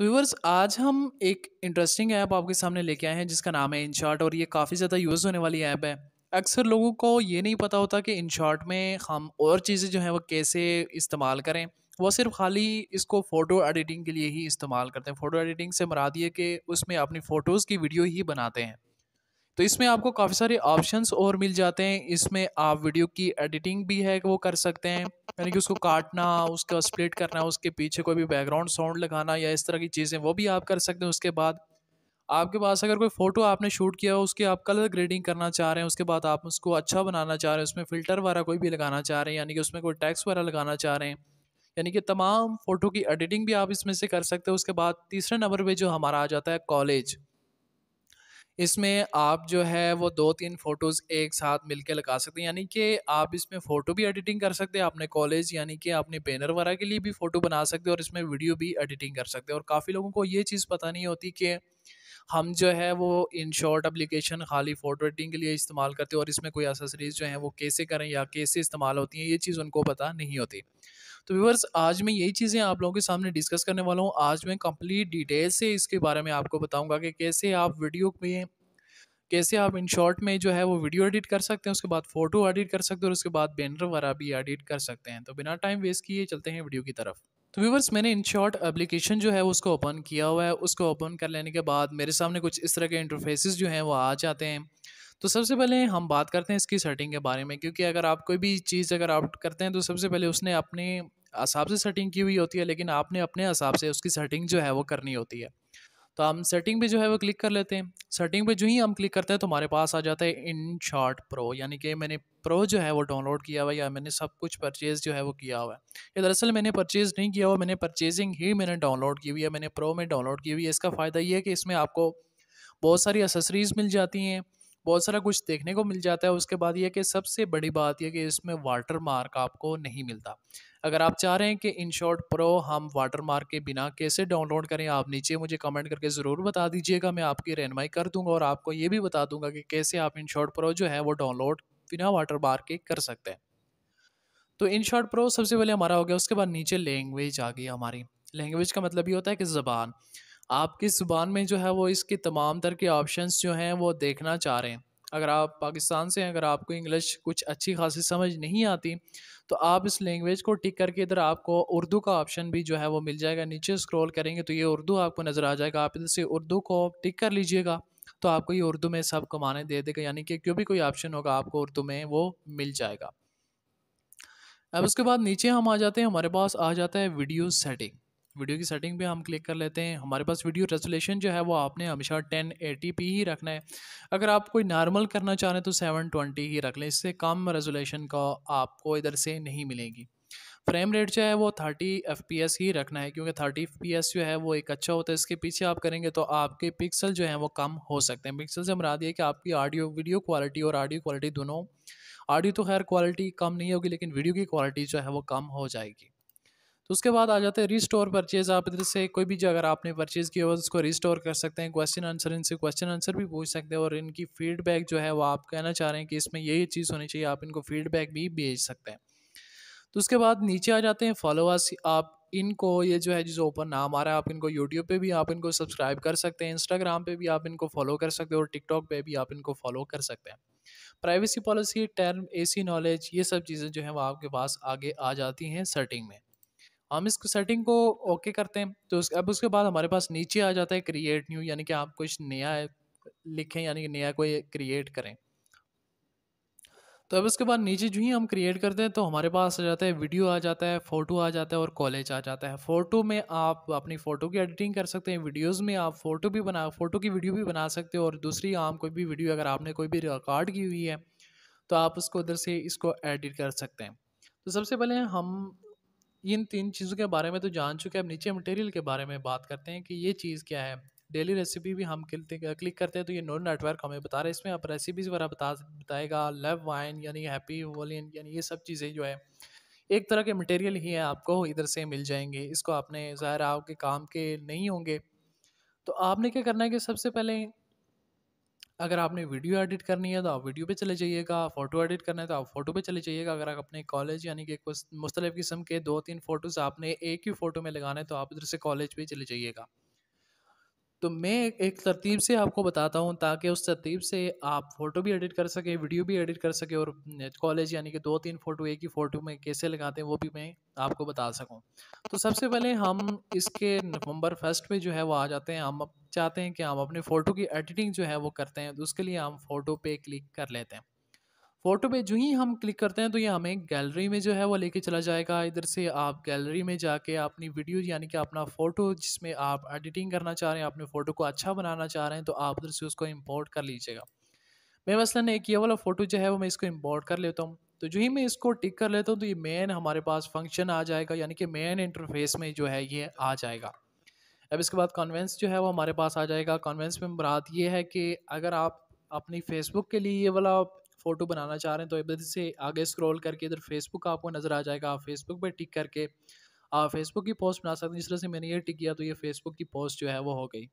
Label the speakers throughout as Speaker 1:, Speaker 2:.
Speaker 1: तो व्यूवर्स आज हम एक इंटरेस्टिंग ऐप आपके सामने लेके आए हैं जिसका नाम है इनशॉट और ये काफ़ी ज़्यादा यूज़ होने वाली ऐप है अक्सर लोगों को ये नहीं पता होता कि इनशार्ट में हम और चीज़ें जो हैं वो कैसे इस्तेमाल करें वो सिर्फ खाली इसको फ़ोटो एडिटिंग के लिए ही इस्तेमाल करते हैं फ़ोटो एडिटिंग से मरा दिए कि उसमें अपनी फ़ोटोज़ की वीडियो ही बनाते हैं तो इसमें आपको काफ़ी सारे ऑप्शंस और मिल जाते हैं इसमें आप वीडियो की एडिटिंग भी है वो कर सकते हैं यानी कि उसको काटना उसका स्प्लिट करना उसके पीछे कोई भी बैकग्राउंड साउंड लगाना या इस तरह की चीज़ें वो भी आप कर सकते हैं उसके बाद आपके पास अगर कोई फ़ोटो आपने शूट किया हो उसके आप कलर ग्रेडिंग करना चाह रहे हैं उसके बाद आप उसको अच्छा बनाना चाह रहे हैं उसमें फ़िल्टर वगैरह कोई भी लगाना चाह रहे हैं यानी कि उसमें कोई टैक्स वगैरह लगाना चाह रहे हैं यानी कि तमाम फ़ोटो की एडिटिंग भी आप इसमें से कर सकते हो उसके बाद तीसरे नंबर पर जो हमारा आ जाता है कॉलेज इसमें आप जो है वो दो तीन फ़ोटोज़ एक साथ मिलके लगा सकते हैं यानी कि आप इसमें फ़ोटो भी एडिटिंग कर सकते हैं आपने कॉलेज यानी कि आपने बैनर वगैरह के लिए भी फ़ोटो बना सकते हैं और इसमें वीडियो भी एडिटिंग कर सकते हैं और काफ़ी लोगों को ये चीज़ पता नहीं होती कि हम जो है वो इन शॉर्ट अप्लीकेशन खाली फ़ोटो एडिटिंग के लिए इस्तेमाल करते हैं और इसमें कोई एसेसरीज़ जो हैं वो कैसे करें या कैसे इस्तेमाल होती हैं ये चीज़ उनको पता नहीं होती तो व्यूवर्स आज मैं यही चीज़ें आप लोगों के सामने डिस्कस करने वाला हूँ आज मैं कंप्लीट डिटेल से इसके बारे में आपको बताऊँगा कि कैसे आप वीडियो में कैसे आप इन शॉर्ट में जो है वो वीडियो एडिट कर सकते हैं उसके बाद फोटो एडिट कर सकते हैं और उसके बाद बैनर वगैरह भी एडिट कर सकते हैं तो बिना टाइम वेस्ट किए चलते हैं वीडियो की तरफ तो व्यूवर्स मैंने इन शॉर्ट एप्लीकेशन जो है उसको ओपन किया हुआ है उसको ओपन कर लेने के बाद मेरे सामने कुछ इस तरह के इंटरफेसेस जो हैं वो आ जाते हैं तो सबसे पहले हम बात करते हैं इसकी सेटिंग के बारे में क्योंकि अगर आप कोई भी चीज़ अगर आप करते हैं तो सबसे पहले उसने अपने हिसाब से सेटिंग की हुई होती है लेकिन आपने अपने हिसाब से उसकी सेटिंग जो है वो करनी होती है तो हम सेटिंग पे जो है वो क्लिक कर लेते हैं सेटिंग पे जो ही हम क्लिक करते हैं तो हमारे पास आ जाता है इन शॉर्ट प्रो यानी कि मैंने प्रो जो है वो डाउनलोड किया हुआ या मैंने सब कुछ परचेज़ जो है वो किया हुआ है ये दरअसल मैंने परचेज़ नहीं किया हुआ मैंने परचेजिंग ही मैंने डाउनलोड की हुई है मैंने प्रो में डाउनलोड की हुई है इसका फ़ायदा ये है कि इसमें आपको बहुत सारी असेसरीज़ मिल जाती हैं बहुत सारा कुछ देखने को मिल जाता है उसके बाद यह कि सबसे बड़ी बात यह कि इसमें वाटर मार्क आपको नहीं मिलता अगर आप चाह रहे हैं कि इन शॉर्ट प्रो हम वाटर मार्क के बिना कैसे डाउनलोड करें आप नीचे मुझे कमेंट करके ज़रूर बता दीजिएगा मैं आपकी रहनमाई कर दूँगा और आपको ये भी बता दूंगा कि कैसे आप इन शॉर्ट प्रो जो है वो डाउनलोड बिना वाटर मार्क के कर सकते हैं तो इन शॉर्ट प्रो सबसे पहले हमारा हो गया उसके बाद नीचे लैंग्वेज आ गई हमारी लैंग्वेज का मतलब ये होता है कि ज़बान आपकी ज़ुबान में जो है वो इसके तमाम तरह के ऑप्शंस जो हैं वो देखना चाह रहे हैं अगर आप पाकिस्तान से हैं अगर आपको इंग्लिश कुछ अच्छी खासी समझ नहीं आती तो आप इस लैंग्वेज को टिक करके इधर आपको उर्दू का ऑप्शन भी जो है वो मिल जाएगा नीचे स्क्रॉल करेंगे तो ये उर्दू आपको नज़र आ जाएगा आप इधर से उर्दू को टिक कर लीजिएगा तो आपको ये उर्दू में सब कमाने दे देगा यानी कि क्यों भी कोई ऑप्शन होगा आपको उर्दू में वो मिल जाएगा अब उसके बाद नीचे हम आ जाते हैं हमारे पास आ जाता है वीडियो सेटिंग वीडियो की सेटिंग पे हम क्लिक कर लेते हैं हमारे पास वीडियो रेजोलेशन जो है वो आपने हमेशा 1080p ही रखना है अगर आप कोई नॉर्मल करना चाह रहे हैं तो 720 ही रख लें इससे कम रेजोलेशन का आपको इधर से नहीं मिलेगी फ्रेम रेट जो है वो 30 एफ ही रखना है क्योंकि 30 एफ जो है वो एक अच्छा होता है इसके पीछे आप करेंगे तो आपके पिक्सल जो हैं वो कम हो सकते हैं पिक्सल से मरा दिए कि आपकी ऑडियो वीडियो क्वालिटी और ऑडियो क्वालिटी दोनों ऑडियो तो खैर क्वालिटी कम नहीं होगी लेकिन वीडियो की क्वालिटी जो है वो कम हो जाएगी तो उसके बाद आ जाते हैं रिस्टोर परचेज आप इधर से कोई भी जो अगर आपने परचेज़ किया हुआ उसको रिस्टोर कर सकते हैं क्वेश्चन आंसर इनसे क्वेश्चन आंसर भी पूछ सकते हैं और इनकी फीडबैक जो है वो आप कहना चाह रहे हैं कि इसमें यही चीज़ होनी चाहिए आप इनको फीडबैक भी भेज सकते हैं तो उसके बाद नीचे आ जाते हैं फॉलोअर्स आप इनको ये जो है जिसे ऊपर नाम आ रहा है आप इनको यूट्यूब पे भी आप इनको सब्सक्राइब कर सकते हैं इंस्टाग्राम पे भी आप इनको फॉलो कर सकते हैं और टिकटॉक पे भी आप इनको फॉलो कर सकते हैं privacy policy term acknowledge ये सब चीज़ें जो हैं वो आपके पास आगे आ जाती हैं सेटिंग में हम इसको सेटिंग को ओके करते हैं तो उस, अब उसके बाद हमारे पास नीचे आ जाता है क्रिएट न्यू यानी कि आप कुछ नया लिखें यानी कि नया कोई क्रिएट करें तो अब उसके बाद नीचे जो ही हम क्रिएट करते हैं तो हमारे पास आ जाता है वीडियो आ जाता है फ़ोटो आ जाता है और कॉलेज आ जाता है फ़ोटो में आप अपनी फ़ोटो की एडिटिंग कर सकते हैं वीडियोस में आप फ़ोटो भी बना फ़ोटो की वीडियो भी बना सकते हो और दूसरी आम कोई भी वीडियो अगर आपने कोई भी रिकॉर्ड की हुई है तो आप उसको उधर से इसको एडिट कर सकते हैं तो सबसे पहले हम इन तीन चीज़ों के बारे में तो जान चुके हैं अब नीचे मटेरियल के बारे में बात करते हैं कि ये चीज़ क्या है डेली रेसिपी भी हम क्लिक करते हैं तो ये नोट नेटवर्क हमें बता रहा है इसमें आप रेसिपीज़ वगैरह बता बताएगा लव वाइन यानी हैप्पी वोलियन यानी ये सब चीज़ें जो है एक तरह के मटेरियल ही है आपको इधर से मिल जाएंगे इसको आपने ज़ाहिर आपके काम के नहीं होंगे तो आपने क्या करना है कि सबसे पहले अगर आपने वीडियो एडिट करनी है तो आप वीडियो पे चले जाइएगा फ़ोटो एडिट करना है तो आप फ़ोटो पे चले जाइएगा अगर आप अपने कॉलेज यानी कि कुछ मुख्तलिफ़ किस्म के दो तीन फ़ोटोज़ आपने एक ही फ़ोटो में लगाना है तो आप उधर से कॉलेज पे चले जाइएगा तो मैं एक तरतीब से आपको बताता हूँ ताकि उस तरतीब से आप फ़ोटो भी एडिट कर सकें वीडियो भी एडिट कर सकें और कॉलेज यानी कि दो तीन फ़ोटो एक ही फ़ोटो में कैसे लगाते हैं वो भी मैं आपको बता सकूँ तो सबसे पहले हम इसके नवंबर फर्स्ट में जो है वो आ जाते हैं हम चाहते हैं कि हम अपने फ़ोटो की एडिटिंग जो है वो करते हैं तो उसके लिए हम फ़ोटो पे क्लिक कर लेते हैं फ़ोटो पे जो ही हम क्लिक करते हैं तो ये हमें गैलरी में जो है वो लेके चला जाएगा इधर से आप गैलरी में जाके अपनी वीडियो यानी कि अपना फ़ोटो जिसमें आप एडिटिंग करना चाह रहे हैं अपने फ़ोटो को अच्छा बनाना चाह रहे हैं तो आप उधर से उसको इम्पोर्ट कर लीजिएगा मैं मसलन एक ये वाला फ़ोटो जो है वो मैं इसको इम्पोर्ट कर लेता हूँ तो जो ही मैं इसको टिक कर लेता हूँ तो ये मेन हमारे पास फंक्शन आ जाएगा यानी कि मेन इंटरफेस में जो है ये आ जाएगा अब इसके बाद कॉन्वेंस जो है वो हमारे पास आ जाएगा कॉन्वेंस में बरात ये है कि अगर आप अपनी फेसबुक के लिए ये वाला फ़ोटो बनाना चाह रहे हैं तो इधर से आगे स्क्रॉल करके इधर फेसबुक आपको नज़र आ जाएगा आप फेसबुक पर टिक करके आप फेसबुक की पोस्ट बना सकते हैं जिस तरह से मैंने ये टिक किया तो ये फेसबुक की पोस्ट जो है वो हो गई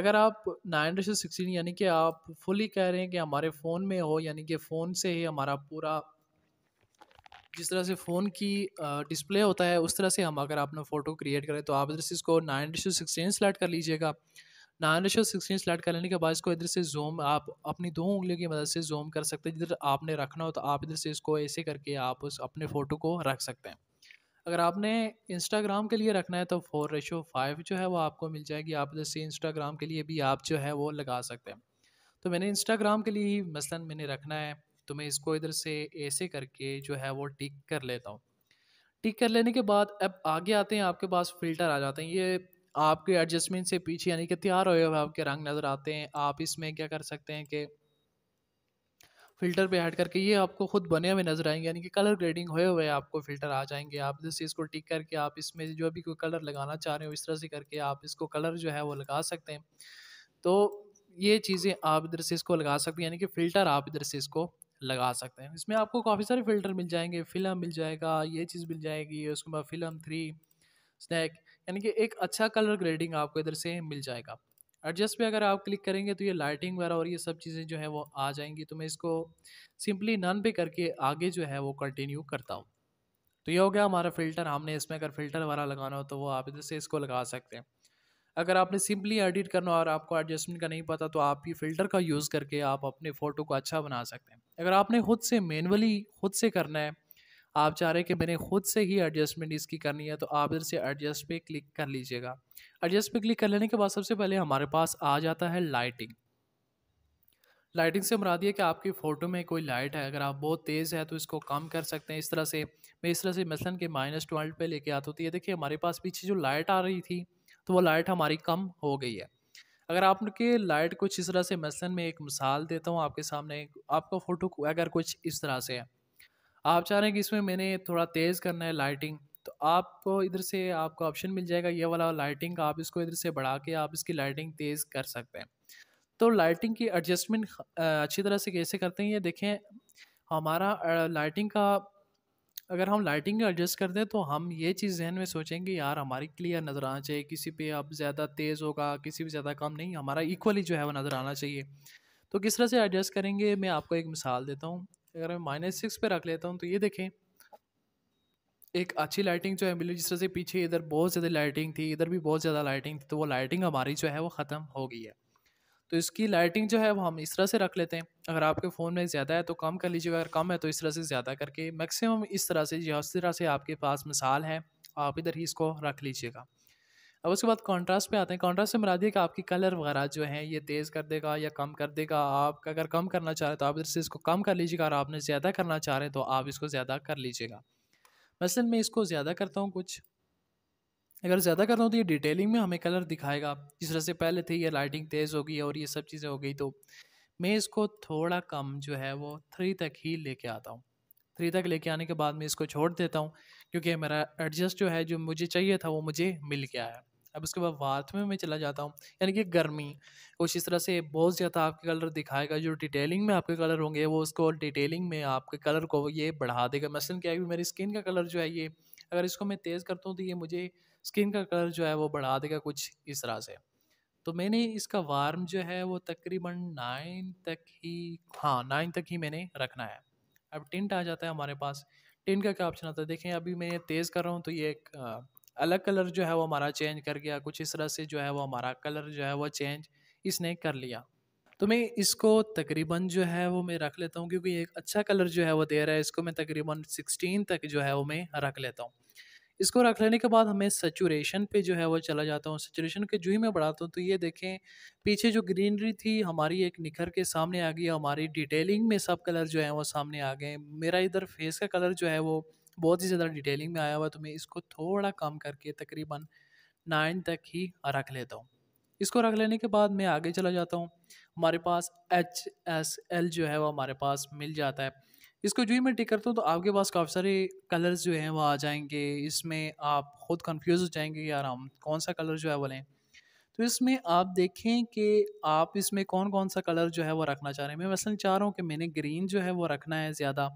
Speaker 1: अगर आप नाइन सिक्सटीन यानी कि आप फुली कह रहे हैं कि हमारे फ़ोन में हो यानी कि फ़ोन से ही हमारा पूरा जिस तरह से फ़ोन की डिस्प्ले होता है उस तरह से हम अगर अपना फ़ोटो क्रिएट करें तो आप इधर से इसको नाइन डिशो सिक्सटीन सेलेक्ट कर लीजिएगा नाइन डिशो सिक्सटीन सेलेक्ट कर लेने के बाद इसको इधर से जूम आप अपनी दो उंगलियों की मदद से जूम कर सकते हैं जिधर आपने रखना हो तो आप इधर से इसको ऐसे करके आप उस अपने फ़ोटो को रख सकते हैं अगर आपने इंस्टाग्राम के लिए रखना है तो फोर रेशो फाइव जो है वो आपको मिल जाएगी आप इधर से इंस्टाग्राम के लिए भी आप जो है वो लगा सकते हैं तो मैंने इंस्टाग्राम के लिए ही मसलन मैंने रखना है तो मैं इसको इधर से ऐसे करके जो है वो टिक कर लेता हूँ टिक कर लेने के बाद अब आगे आते हैं आपके पास फिल्टर आ जाते हैं ये आपके एडजस्टमेंट से पीछे यानी कि तैयार हुए हुए आपके रंग नज़र आते हैं आप इसमें क्या कर सकते हैं कि फिल्टर पे ऐड करके ये आपको खुद बने हुए नज़र आएंगे यानी कि कलर ग्रेडिंग हुए हुए आपको फिल्टर आ जाएंगे आप इस चीज़ को टिक करके आप इसमें जो भी कोई कलर लगाना चाह रहे हो इस तरह से करके आप इसको कलर जो है वो लगा सकते हैं तो ये चीज़ें आप इधर से इसको लगा सकते हैं यानी कि फ़िल्टर आप इधर से इसको लगा सकते हैं इसमें आपको काफ़ी सारे फ़िल्टर मिल जाएंगे फ़िल्म मिल जाएगा ये चीज़ मिल जाएगी उसके बाद फ़िल्म थ्री स्नैक यानी कि एक अच्छा कलर ग्रेडिंग आपको इधर से मिल जाएगा एडजस्ट पे अगर आप क्लिक करेंगे तो ये लाइटिंग वगैरह और ये सब चीज़ें जो है वो आ जाएंगी तो मैं इसको सिंपली नन पे करके आगे जो है वो कंटिन्यू करता हूँ तो ये हो गया हमारा फ़िल्टर हमने इसमें अगर फ़िल्टर वगैरह लगाना हो तो वो आप इधर से इसको लगा सकते हैं अगर आपने सिंपली एडिट करना और आपको एडजस्टमेंट का नहीं पता तो आप ये फ़िल्टर का यूज़ करके आप अपने फ़ोटो को अच्छा बना सकते हैं अगर आपने खुद से मैनुअली खुद से करना है आप चाह रहे हैं कि मैंने खुद से ही एडजस्टमेंट इसकी करनी है तो आप इधर से एडजस्ट पे क्लिक कर लीजिएगा एडजस्ट पे क्लिक कर लेने के बाद सबसे पहले हमारे पास आ जाता है लाइटिंग लाइटिंग से मरा दिया कि आपकी फ़ोटो में कोई लाइट है अगर आप बहुत तेज़ है तो इसको कम कर सकते हैं इस तरह से मैं इस तरह से मसलन के माइनस ट्वेल्व पर लेके आता हूँ तो ये देखिए हमारे पास पीछे जो लाइट आ रही थी तो वो लाइट हमारी कम हो गई है अगर आपके लाइट कुछ इस तरह से मसलन में एक मिसाल देता हूँ आपके सामने आपका फ़ोटो अगर कुछ इस तरह से है आप चाह रहे हैं कि इसमें मैंने थोड़ा तेज़ करना है लाइटिंग तो आपको इधर से आपको ऑप्शन मिल जाएगा ये वाला लाइटिंग का आप इसको इधर से बढ़ा के आप इसकी लाइटिंग तेज़ कर सकते हैं तो लाइटिंग की एडजस्टमेंट अच्छी तरह से कैसे करते हैं ये देखें हमारा लाइटिंग का अगर हम लाइटिंग एडजस्ट कर दें तो हम ये चीज़ जहन में सोचेंगे यार हमारी क्लियर नज़र आना चाहिए किसी पे अब ज़्यादा तेज़ होगा किसी पे ज़्यादा कम नहीं हमारा इक्वली जो है वो नज़र आना चाहिए तो किस तरह से एडजस्ट करेंगे मैं आपको एक मिसाल देता हूँ अगर मैं माइनस सिक्स पर रख लेता हूँ तो ये देखें एक अच्छी लाइटिंग जो है मिली जिस तरह से पीछे इधर बहुत ज़्यादा लाइटिंग थी इधर भी बहुत ज़्यादा लाइटिंग थी तो वो लाइटिंग हमारी जो है वो ख़त्म हो गई है तो इसकी लाइटिंग जो है वो हम इस तरह से रख लेते हैं अगर आपके फ़ोन में ज़्यादा है तो कम कर लीजिएगा अगर कम है तो इस तरह से ज़्यादा करके मैक्सिमम इस तरह से जिस तरह से आपके पास मिसाल है आप इधर ही इसको रख लीजिएगा अब उसके बाद कॉन्ट्रास्ट पे आते हैं कॉन्ट्रास्ट से मरा दिए कि आपकी कलर वगैरह जो है ये तेज़ कर देगा या कम कर देगा आप अगर कम करना चाह रहे हैं तो आप इधर से इसको कम कर लीजिएगा और आपने ज़्यादा करना चाह रहे हैं तो आप इसको ज़्यादा कर लीजिएगा मसलन मैं इसको ज़्यादा करता हूँ कुछ अगर ज़्यादा कर रहा हूँ तो ये डिटेलिंग में हमें कलर दिखाएगा जिस तरह से पहले थे ये लाइटिंग तेज़ हो गई और ये सब चीज़ें हो गई तो मैं इसको थोड़ा कम जो है वो थ्री तक ही लेके आता हूँ थ्री तक लेके आने के बाद मैं इसको छोड़ देता हूँ क्योंकि मेरा एडजस्ट जो है जो मुझे चाहिए था वो मुझे मिल गया है अब उसके बाद वाथ में मैं चला जाता हूँ यानी कि गर्मी कुछ इस तरह से बहुत ज़्यादा आपके कलर दिखाएगा जो डिटेलिंग में आपके कलर होंगे वो उसको डिटेलिंग में आपके कलर को ये बढ़ा देगा मसलन क्या है मेरी स्किन का कलर जो है ये अगर इसको मैं तेज़ करता हूँ तो ये मुझे स्किन का कलर जो है वो बढ़ा देगा कुछ इस तरह से तो मैंने इसका वार्म जो है वो तकरीबन नाइन तक ही हाँ नाइन तक ही मैंने रखना है अब टिंट आ जाता है हमारे पास टिंट का क्या ऑप्शन आता है देखें अभी मैं तेज़ कर रहा हूँ तो ये एक अलग कलर जो है वो हमारा चेंज कर गया कुछ इस तरह से जो है वो हमारा कलर जो है वो चेंज इसने कर लिया तो मैं इसको तकरीबन जो है वो मैं रख लेता हूँ क्योंकि एक अच्छा कलर जो है वो दे रहा है इसको मैं तकरीबन सिक्सटीन तक जो है वो मैं रख लेता हूँ इसको रख लेने के बाद हमें सेचुरेशन पे जो है वो चला जाता हूँ सेचुरेशन के जूही में बढ़ाता हूँ तो ये देखें पीछे जो ग्रीनरी थी हमारी एक निखर के सामने आ गई हमारी डिटेलिंग में सब कलर जो है वो सामने आ गए मेरा इधर फेस का कलर जो है वो बहुत ही ज़्यादा डिटेलिंग में आया हुआ तो मैं इसको थोड़ा कम करके तकरीबन नाइन तक ही रख लेता हूँ इसको रख लेने के बाद मैं आगे चला जाता हूँ हमारे पास एच एस एल जो है वो हमारे पास मिल जाता है इसको जो ही मैं टिक करता हूँ तो आपके पास काफ़ी सारे कलर्स जो हैं वो आ जाएंगे इसमें आप खुद कंफ्यूज हो जाएंगे यार हम कौन सा कलर जो है वो लें तो इसमें आप देखें कि आप इसमें कौन कौन सा कलर जो है वो रखना चाह रहे हैं मैं मसलन चाह रहा हूँ कि मैंने ग्रीन जो है वो रखना है ज़्यादा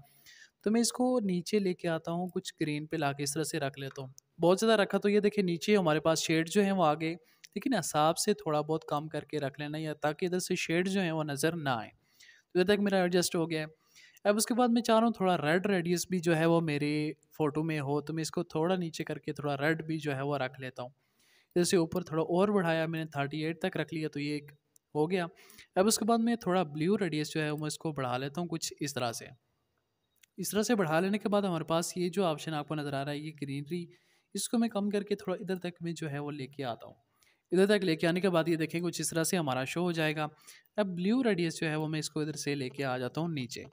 Speaker 1: तो मैं इसको नीचे लेके आता हूँ कुछ ग्रीन पे ला इस तरह से रख लेता हूँ बहुत ज़्यादा रखा तो ये देखिए नीचे हमारे पास शेड जो है वो आ गए लेकिन हिसाब से थोड़ा बहुत कम करके रख लेना या ताकि इधर से शेड जो है वो नज़र ना आए तो इधर तक मेरा एडजस्ट हो गया है अब उसके बाद मैं चाह रहा हूँ थोड़ा रेड रेडियस भी जो है वो मेरे फ़ोटो में हो तो मैं इसको थोड़ा नीचे करके थोड़ा रेड भी जो है वो रख लेता हूँ जैसे ऊपर थोड़ा और बढ़ाया मैंने थर्टी एट तक रख लिया तो ये एक हो गया अब उसके बाद मैं थोड़ा ब्ल्यू रेडियस जो है मैं इसको बढ़ा लेता हूँ कुछ इस तरह से इस तरह से बढ़ा लेने के बाद हमारे पास ये जो ऑप्शन आपको नज़र आ रहा है ये ग्रीनरी इसको मैं कम करके थोड़ा इधर तक मैं जो है वो लेके आता हूँ इधर तक लेके आने के बाद ये देखें कुछ इस तरह से हमारा शो हो जाएगा अब ब्ल्यू रेडियस जो है वो मैं इसको इधर से लेके आ जाता हूँ नीचे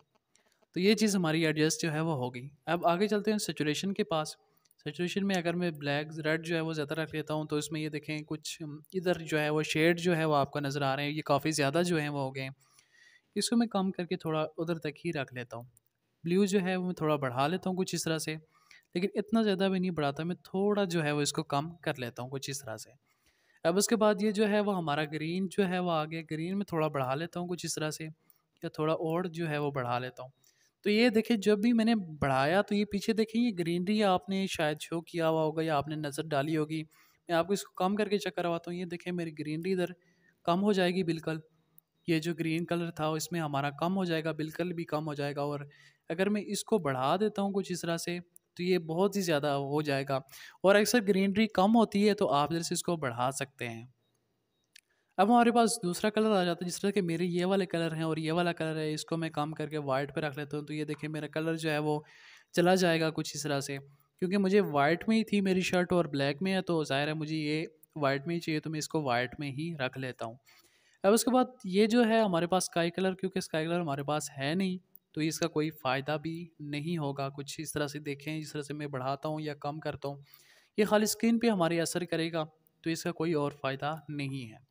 Speaker 1: तो ये चीज़ हमारी एडजस्ट जो है वो हो गई अब आगे चलते हैं सेचुरेशन के पास सेचुरेशन में अगर मैं ब्लैक रेड जो है वो ज़्यादा रख लेता हूँ तो इसमें ये देखें कुछ इधर जो है वो शेड जो है वो आपको नज़र आ रहे हैं ये काफ़ी ज़्यादा जो है वो हो गए इसको मैं कम करके थोड़ा उधर तक ही रख लेता हूँ ब्लू जो है वो मैं थोड़ा बढ़ा लेता हूँ कुछ इस तरह से लेकिन इतना ज़्यादा भी नहीं बढ़ाता मैं थोड़ा जो है वो इसको कम कर लेता हूँ कुछ इस तरह से अब उसके बाद ये जो है वो हमारा ग्रीन जो है वो आ गया ग्रीन में थोड़ा बढ़ा लेता हूँ कुछ इस तरह से या थोड़ा और जो है वो बढ़ा लेता हूँ तो ये देखिए जब भी मैंने बढ़ाया तो ये पीछे देखें ये ग्रीनरी आपने शायद शो किया हुआ होगा या आपने नज़र डाली होगी मैं आपको इसको कम करके चेक करवाता तो हूँ ये देखें मेरी ग्रीनरी इधर कम हो जाएगी बिल्कुल ये जो ग्रीन कलर था इसमें हमारा कम हो जाएगा बिल्कुल भी कम हो जाएगा और अगर मैं इसको बढ़ा देता हूँ कुछ इस तरह से तो ये बहुत ही ज़्यादा हो जाएगा और अक्सर ग्रीनरी कम होती है तो आप जैसे इसको बढ़ा सकते हैं अब हमारे पास दूसरा कलर आ जाता है जिस तरह के मेरे ये वाले कलर हैं और ये वाला कलर है इसको मैं काम करके वाइट पे रख लेता हूँ तो ये देखिए मेरा कलर जो है वो चला जाएगा कुछ इस तरह से क्योंकि मुझे वाइट में ही थी मेरी शर्ट और ब्लैक में है तो ज़ाहिर है मुझे ये वाइट में ही चाहिए तो मैं इसको वाइट में ही रख लेता हूँ अब उसके बाद ये जो है हमारे पास स्काई कलर क्योंकि स्काई कलर हमारे पास है नहीं तो इसका कोई फ़ायदा भी नहीं होगा कुछ इस तरह से देखें जिस तरह से मैं बढ़ाता हूँ या कम करता हूँ ये खाली स्क्रीन पर हमारे असर करेगा तो इसका कोई और फ़ायदा नहीं है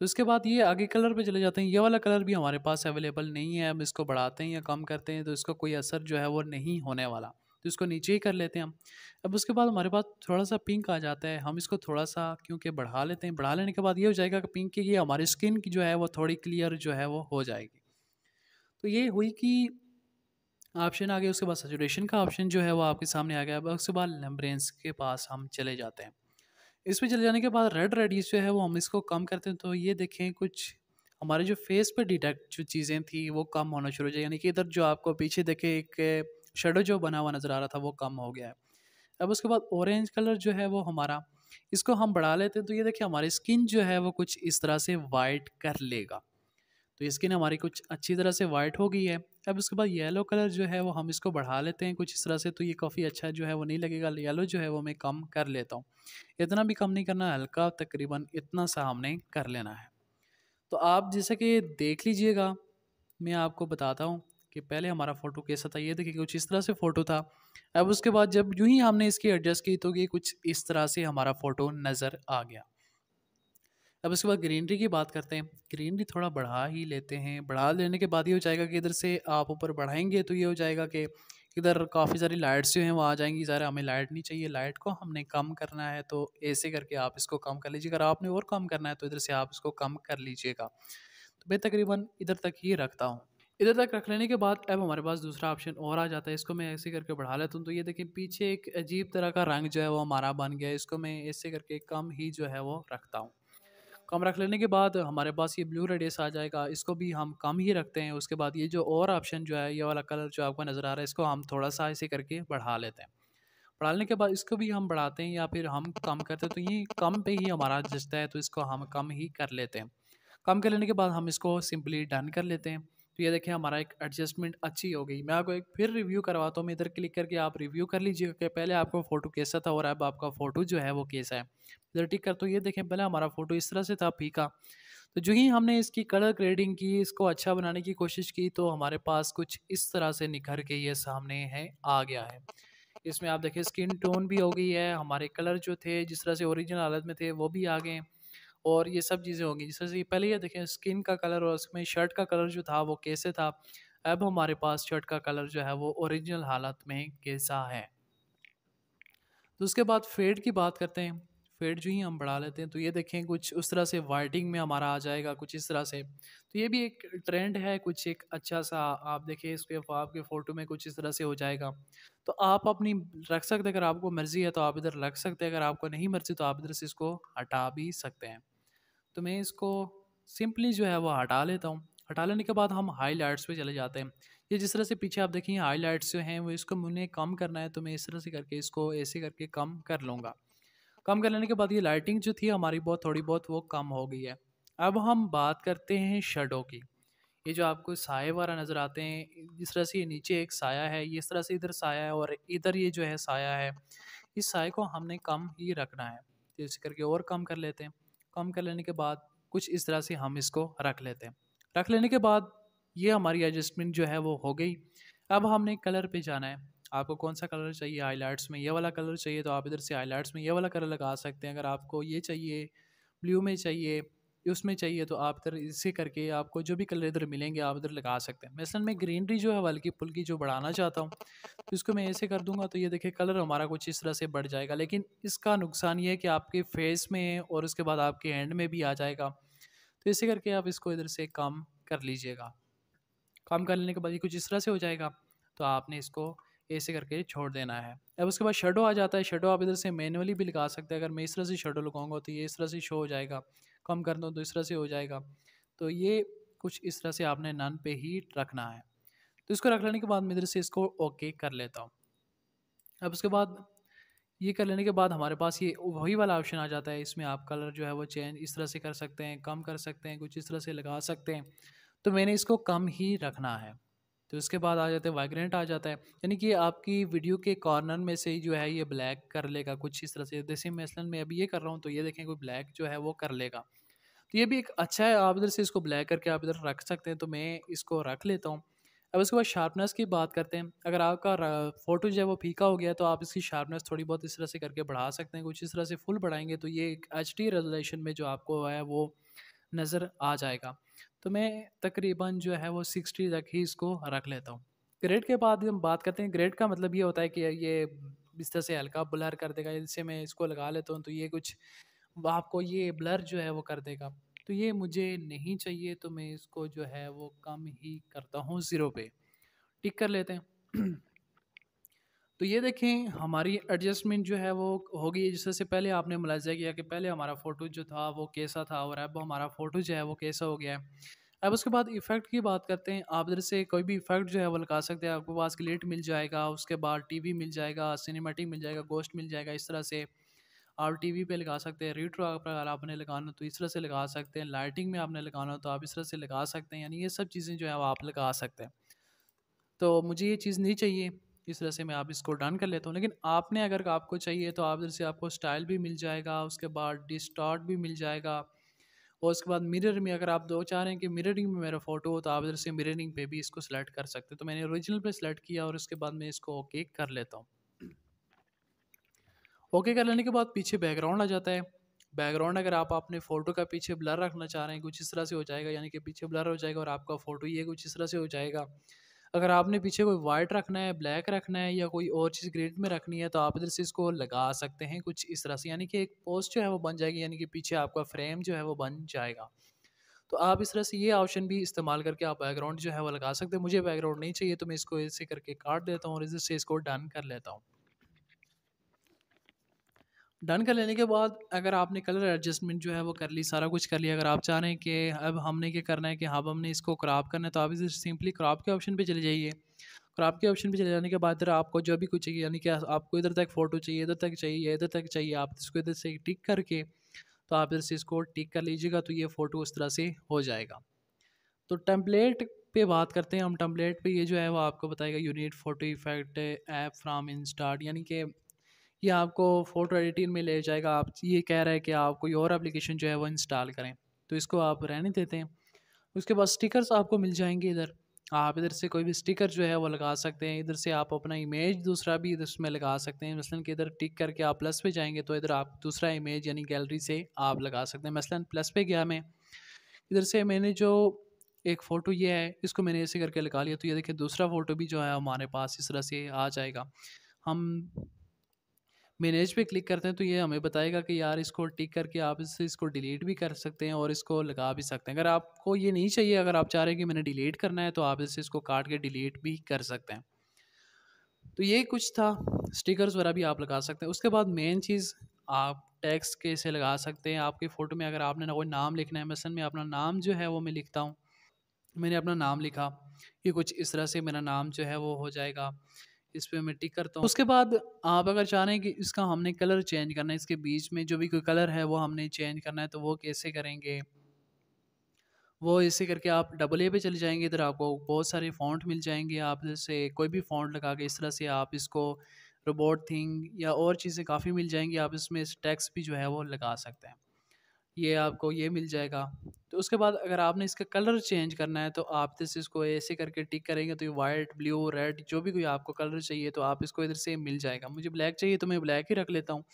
Speaker 1: तो इसके बाद ये आगे कलर पे चले जाते हैं ये वाला कलर भी हमारे पास अवेलेबल नहीं है हम इसको बढ़ाते हैं या कम करते हैं तो इसका कोई असर जो है वो नहीं होने वाला तो इसको नीचे ही कर लेते हैं हम अब उसके बाद हमारे पास थोड़ा सा पिंक आ जाता है हम इसको थोड़ा सा क्योंकि बढ़ा लेते हैं बढ़ा लेने के बाद ये हो जाएगा कि पिंक की ये हमारी स्किन की जो है वो थोड़ी क्लियर जो है वो हो जाएगी तो ये हुई कि ऑप्शन आ गया उसके बाद सचुरेशन का ऑप्शन जो है वो आपके सामने आ गया अब उसके बाद लेम्ब्रेंस के पास हम चले जाते हैं इस पर चले जाने के बाद रेड रेडियस जो है वो हम इसको कम करते हैं तो ये देखें कुछ हमारे जो फेस पे डिटेक्ट जो चीज़ें थी वो कम होना शुरू हो जाए यानी कि इधर जो आपको पीछे देखे एक शेडो जो बना हुआ नज़र आ रहा था वो कम हो गया है अब उसके बाद ऑरेंज कलर जो है वो हमारा इसको हम बढ़ा लेते हैं तो ये देखिए हमारी स्किन जो है वो कुछ इस तरह से वाइट कर लेगा तो स्किन हमारी कुछ अच्छी तरह से वाइट हो गई है अब उसके बाद येलो कलर जो है वो हम इसको बढ़ा लेते हैं कुछ इस तरह से तो ये काफ़ी अच्छा जो है वो नहीं लगेगा येलो जो है वो मैं कम कर लेता हूँ इतना भी कम नहीं करना हल्का तकरीबन इतना सा हमने कर लेना है तो आप जैसे कि देख लीजिएगा मैं आपको बताता हूँ कि पहले हमारा फ़ोटो कैसा था ये देखिए कुछ इस तरह से फ़ोटो था अब उसके बाद जब यूँ ही हमने इसकी एडजस्ट की तो ये कुछ इस तरह से हमारा फ़ोटो नज़र आ गया अब उसके बाद ग्रीनरी की बात करते हैं ग्रीनरी थोड़ा बढ़ा ही लेते हैं बढ़ा लेने के बाद ये हो जाएगा कि इधर से आप ऊपर बढ़ाएंगे तो ये हो जाएगा कि इधर काफ़ी सारी लाइट्स जो हैं वो आ जाएंगी ज़रा हमें लाइट नहीं चाहिए लाइट को हमने कम करना है तो ऐसे करके आप इसको कम कर लीजिए अगर आपने और कम करना है तो इधर से आप इसको कम कर लीजिएगा तो मैं तकरीबन इधर तक ही रखता हूँ इधर तक रख लेने के बाद अब हमारे पास दूसरा ऑप्शन और आ जाता है इसको मैं ऐसे करके बढ़ा लेता हूँ तो ये देखें पीछे एक अजीब तरह का रंग जो है वो हमारा बन गया इसको मैं ऐसे करके कम ही जो है वो रखता हूँ कम रख लेने के बाद हमारे पास ये ब्लू रेडियस आ जाएगा इसको भी हम कम ही रखते हैं उसके बाद ये जो और ऑप्शन जो है ये वाला कलर जो आपको नज़र आ रहा है इसको हम थोड़ा सा ऐसे करके बढ़ा लेते हैं बढ़ाने के बाद इसको भी हम बढ़ाते हैं या फिर हम कम करते हैं तो ये कम पे ही हमारा जिसता है तो इसको हम कम ही कर लेते हैं कम कर लेने के बाद हम इसको सिंपली डन कर लेते हैं तो ये देखें हमारा एक एडजस्टमेंट अच्छी हो गई मैं आपको एक फिर रिव्यू करवाता हूँ मैं इधर क्लिक करके आप रिव्यू कर लीजिए कि पहले आपको फ़ोटो कैसा था और अब आपका फ़ोटो जो है वो कैसा है इधर टिक कर तो ये देखें पहले हमारा फ़ोटो इस तरह से था फीका तो जो ही हमने इसकी कलर ग्रेडिंग की इसको अच्छा बनाने की कोशिश की तो हमारे पास कुछ इस तरह से निखर के ये सामने है आ गया है इसमें आप देखें स्किन टोन भी हो गई है हमारे कलर जो थे जिस तरह से ओरिजिनल हालत में थे वो भी आ गए और ये सब चीज़ें होंगी जैसे पहले ये देखें स्किन का कलर और उसमें शर्ट का कलर जो था वो कैसे था अब हमारे पास शर्ट का कलर जो है वो ओरिजिनल हालत में कैसा है तो उसके बाद फेड की बात करते हैं फेड जो ही हम बढ़ा लेते हैं तो ये देखें कुछ उस तरह से वाइटिंग में हमारा आ जाएगा कुछ इस तरह से तो ये भी एक ट्रेंड है कुछ एक अच्छा सा आप देखें इसके आपके फ़ोटो में कुछ इस तरह से हो जाएगा तो आप अपनी रख सकते अगर आपको मर्ज़ी है तो आप इधर रख सकते हैं अगर आपको नहीं मर्ज़ी तो आप इधर से इसको हटा भी सकते हैं तो मैं इसको सिंपली जो है वो हटा लेता हूँ हटा लेने के बाद हम लाइट्स पे चले जाते हैं ये जिस तरह से पीछे आप हाई लाइट्स जो हैं वो इसको मुझे कम करना है तो मैं इस तरह से करके इसको ऐसे करके कम कर लूँगा कम कर लेने के बाद ये लाइटिंग जो थी हमारी बहुत थोड़ी बहुत वो कम हो गई है अब हम बात करते हैं शडो की ये जो आपको साए वाला नज़र आते हैं जिस तरह से ये नीचे एक साया है इस तरह से इधर साया है और इधर ये जो है साया है इस साय को हमने कम ही रखना है जैसे तो करके और कम कर लेते हैं कम कर लेने के बाद कुछ इस तरह से हम इसको रख लेते हैं रख लेने के बाद ये हमारी एडजस्टमेंट जो है वो हो गई अब हमने कलर पे जाना है आपको कौन सा कलर चाहिए हाईलाइट्स में ये वाला कलर चाहिए तो आप इधर से हाईलाइट्स में ये वाला कलर लगा सकते हैं अगर आपको ये चाहिए ब्लू में चाहिए उसमें चाहिए तो आप इधर इसे करके आपको जो भी कलर इधर मिलेंगे आप इधर लगा सकते हैं मसलन मैं ग्रीनरी जो है हल्की की जो बढ़ाना चाहता हूँ तो इसको मैं ऐसे कर दूंगा तो ये देखिए कलर हमारा कुछ इस तरह से बढ़ जाएगा लेकिन इसका नुकसान ये है कि आपके फेस में और उसके बाद आपके हैंड में भी आ जाएगा तो ऐसे करके आप इसको इधर से काम कर लीजिएगा काम कर लेने के बाद ये कुछ इस तरह से हो जाएगा तो आपने इसको ऐसे करके छोड़ देना है अब उसके बाद शेडो आ जाता है शेडो आप इधर से मैनुअली भी लगा सकते हैं अगर मैं इस तरह से शेडो लगाऊंगा तो ये इस तरह से शो हो जाएगा कम कर दो तो इस तरह से हो जाएगा तो ये कुछ इस तरह से आपने नन पे ही रखना है तो इसको रख लेने के बाद मैं इधर से इसको ओके कर लेता हूँ अब उसके बाद ये कर लेने के बाद हमारे पास ये वही वाला ऑप्शन आ जाता है इसमें आप कलर जो है वो चेंज इस तरह से कर सकते हैं कम कर सकते हैं कुछ इस तरह से लगा सकते हैं तो मैंने इसको कम ही रखना है तो इसके बाद आ जाते हैं वाइग्रेंट आ जाता है यानी कि आपकी वीडियो के कॉर्नर में से जो है ये ब्लैक कर लेगा कुछ इस तरह से जैसे मसलन में अभी ये कर रहा हूँ तो ये देखें कोई ब्लैक जो है वो कर लेगा तो ये भी एक अच्छा है आप इधर से इसको ब्लैक करके आप इधर रख सकते हैं तो मैं इसको रख लेता हूँ अब उसके बाद शार्पनेस की बात करते हैं अगर आपका फ़ोटो जो है वो फीका हो गया तो आप इसकी शार्पनेस थोड़ी बहुत इस तरह से करके बढ़ा सकते हैं कुछ इस तरह से फुल बढ़ाएंगे तो ये एक एच डी रेजोलेशन में जो आपको है वो नज़र आ जाएगा तो मैं तकरीबन जो है वो सिक्सटी तक ही इसको रख लेता हूँ ग्रेड के बाद हम बात करते हैं ग्रेड का मतलब ये होता है कि ये इस तरह से हल्का ब्लर कर देगा इससे मैं इसको लगा लेता हूँ तो ये कुछ आपको ये ब्लर जो है वो कर देगा तो ये मुझे नहीं चाहिए तो मैं इसको जो है वो कम ही करता हूँ ज़ीरो पे टिक कर लेते हैं तो ये देखें हमारी एडजस्टमेंट जो है वो होगी जिससे पहले आपने मुलाजा किया कि पहले हमारा फ़ोटो जो था वो कैसा था और अब हमारा फ़ोटो जो है वो कैसा हो गया है अब उसके बाद इफ़ेक्ट की बात करते हैं आप इधर से कोई भी इफ़ेक्ट जो है वो लगा सकते हैं आपके पास क्लेट मिल जाएगा उसके बाद टीवी मिल जाएगा सिनेमेटिक मिल जाएगा गोस्ट मिल जाएगा इस तरह से आप टीवी पे लगा सकते हैं रेट्रो अगर आपने लगाना हो तो इस तरह से लगा सकते हैं लाइटिंग में आपने लगाना हो तो आप इस तरह से लगा सकते हैं यानी ये सब चीज़ें जो है आप लगा सकते हैं तो मुझे ये चीज़ नहीं चाहिए इस तरह से मैं आप इसको डन कर लेता हूँ लेकिन आपने अगर आपको चाहिए तो आप इधर से आपको स्टाइल भी मिल जाएगा उसके बाद डिस्टॉर्ट भी मिल जाएगा और उसके बाद मिरर में अगर आप दो चाह रहे हैं कि मिररिंग में मेरा फ़ोटो हो तो आप इधर से मिररिंग पे भी इसको सेलेक्ट कर सकते हैं तो मैंने ओरिजिनल पे सेलेक्ट किया और उसके बाद मैं इसको ओके कर लेता हूँ ओके कर लेने के बाद पीछे बैकग्राउंड आ जाता है बैकग्राउंड अगर आप अपने फ़ोटो का पीछे ब्लर रखना चाह रहे हैं कुछ इस तरह से हो जाएगा यानी कि पीछे ब्लर हो जाएगा और आपका फ़ोटो ये कुछ इस तरह से हो जाएगा अगर आपने पीछे कोई वाइट रखना है ब्लैक रखना है या कोई और चीज़ ग्रेड में रखनी है तो आप इधर से इसको लगा सकते हैं कुछ इस तरह से यानी कि एक पोस्ट जो है वो बन जाएगी यानी कि पीछे आपका फ्रेम जो है वो बन जाएगा तो आप इस तरह से ये ऑप्शन भी इस्तेमाल करके आप बैकग्राउंड जो है वो लगा सकते हैं मुझे बैकग्राउंड नहीं चाहिए तो मैं इसको ऐसे करके काट देता हूँ और इधर से इसको डन कर लेता हूँ डन कर लेने के बाद अगर आपने कलर एडजस्टमेंट जो है वो कर ली सारा कुछ कर लिया अगर आप चाह रहे हैं कि अब हमने क्या करना है कि हाँ हमने इसको क्रॉप करना है तो आप इसे सिंपली क्रॉप के ऑप्शन पे चले जाइए क्रॉप के ऑप्शन पे चले जाने के बाद इधर आपको जो भी कुछ चाहिए यानी कि आपको इधर तक फ़ोटो चाहिए इधर तक चाहिए इधर तक चाहिए आप इसको इधर से टिक करके तो आप इधर से इसको टिक कर लीजिएगा तो ये फ़ोटो उस तरह से हो जाएगा तो टेम्पलेट पे बात करते हैं हम टेम्पलेट पे ये जो है वो आपको बताएगा unit photo effect app from इंस्टार्ट यानी कि ये आपको फ़ोटो एडिटिंग में ले जाएगा आप ये कह रहा है कि आप कोई और एप्लीकेशन जो है वो इंस्टॉल करें तो इसको आप रहने देते हैं उसके बाद स्टिकर्स आपको मिल जाएंगे इधर आप इधर से कोई भी स्टिकर जो है वो लगा सकते हैं इधर से आप अपना इमेज दूसरा भी इधर उसमें लगा सकते हैं मसलन कि इधर टिक करके आप प्लस पे जाएंगे तो इधर आप दूसरा इमेज यानी गैलरी से आप लगा सकते हैं मसलन प्लस पे गया मैं इधर से मैंने जो एक फ़ोटो ये है इसको मैंने ऐसे करके लगा लिया तो ये देखिए दूसरा फ़ोटो भी जो है हमारे पास इस तरह से आ जाएगा हम मैनेज पे क्लिक करते हैं तो ये हमें बताएगा कि यार इसको टिक करके आप इससे इसको डिलीट भी कर सकते हैं और इसको लगा भी सकते हैं अगर आपको ये नहीं चाहिए अगर आप चाह रहे हैं कि मैंने डिलीट करना है तो आप इससे इसको काट के डिलीट भी कर सकते हैं तो ये कुछ था स्टिकर्स वगैरह भी आप लगा सकते हैं उसके बाद मेन चीज़ आप टैक्स कैसे लगा सकते हैं आपके फ़ोटो में अगर आपने ना कोई नाम लिखना है मसलन में अपना नाम जो है वो मैं लिखता हूँ मैंने अपना नाम लिखा कि कुछ इस तरह से मेरा नाम जो है वो हो जाएगा इस पर मैं टिक करता हूँ उसके बाद आप अगर चाह रहे हैं कि इसका हमने कलर चेंज करना है इसके बीच में जो भी कोई कलर है वो हमने चेंज करना है तो वो कैसे करेंगे वो ऐसे करके आप डबल ए पे चले जाएंगे इधर आपको बहुत सारे फॉन्ट मिल जाएंगे आप जैसे कोई भी फॉन्ट लगा के इस तरह से आप इसको रोबोट थिंग या और चीज़ें काफ़ी मिल जाएंगी आप इसमें इस टैक्स भी जो है वो लगा सकते हैं ये आपको ये मिल जाएगा तो उसके बाद अगर आपने इसका कलर चेंज करना है तो आप जैसे इसको ऐसे करके टिक करेंगे तो ये वाइट ब्लू रेड जो भी कोई आपको कलर चाहिए तो आप इसको इधर से मिल जाएगा मुझे ब्लैक चाहिए तो मैं ब्लैक ही रख लेता हूँ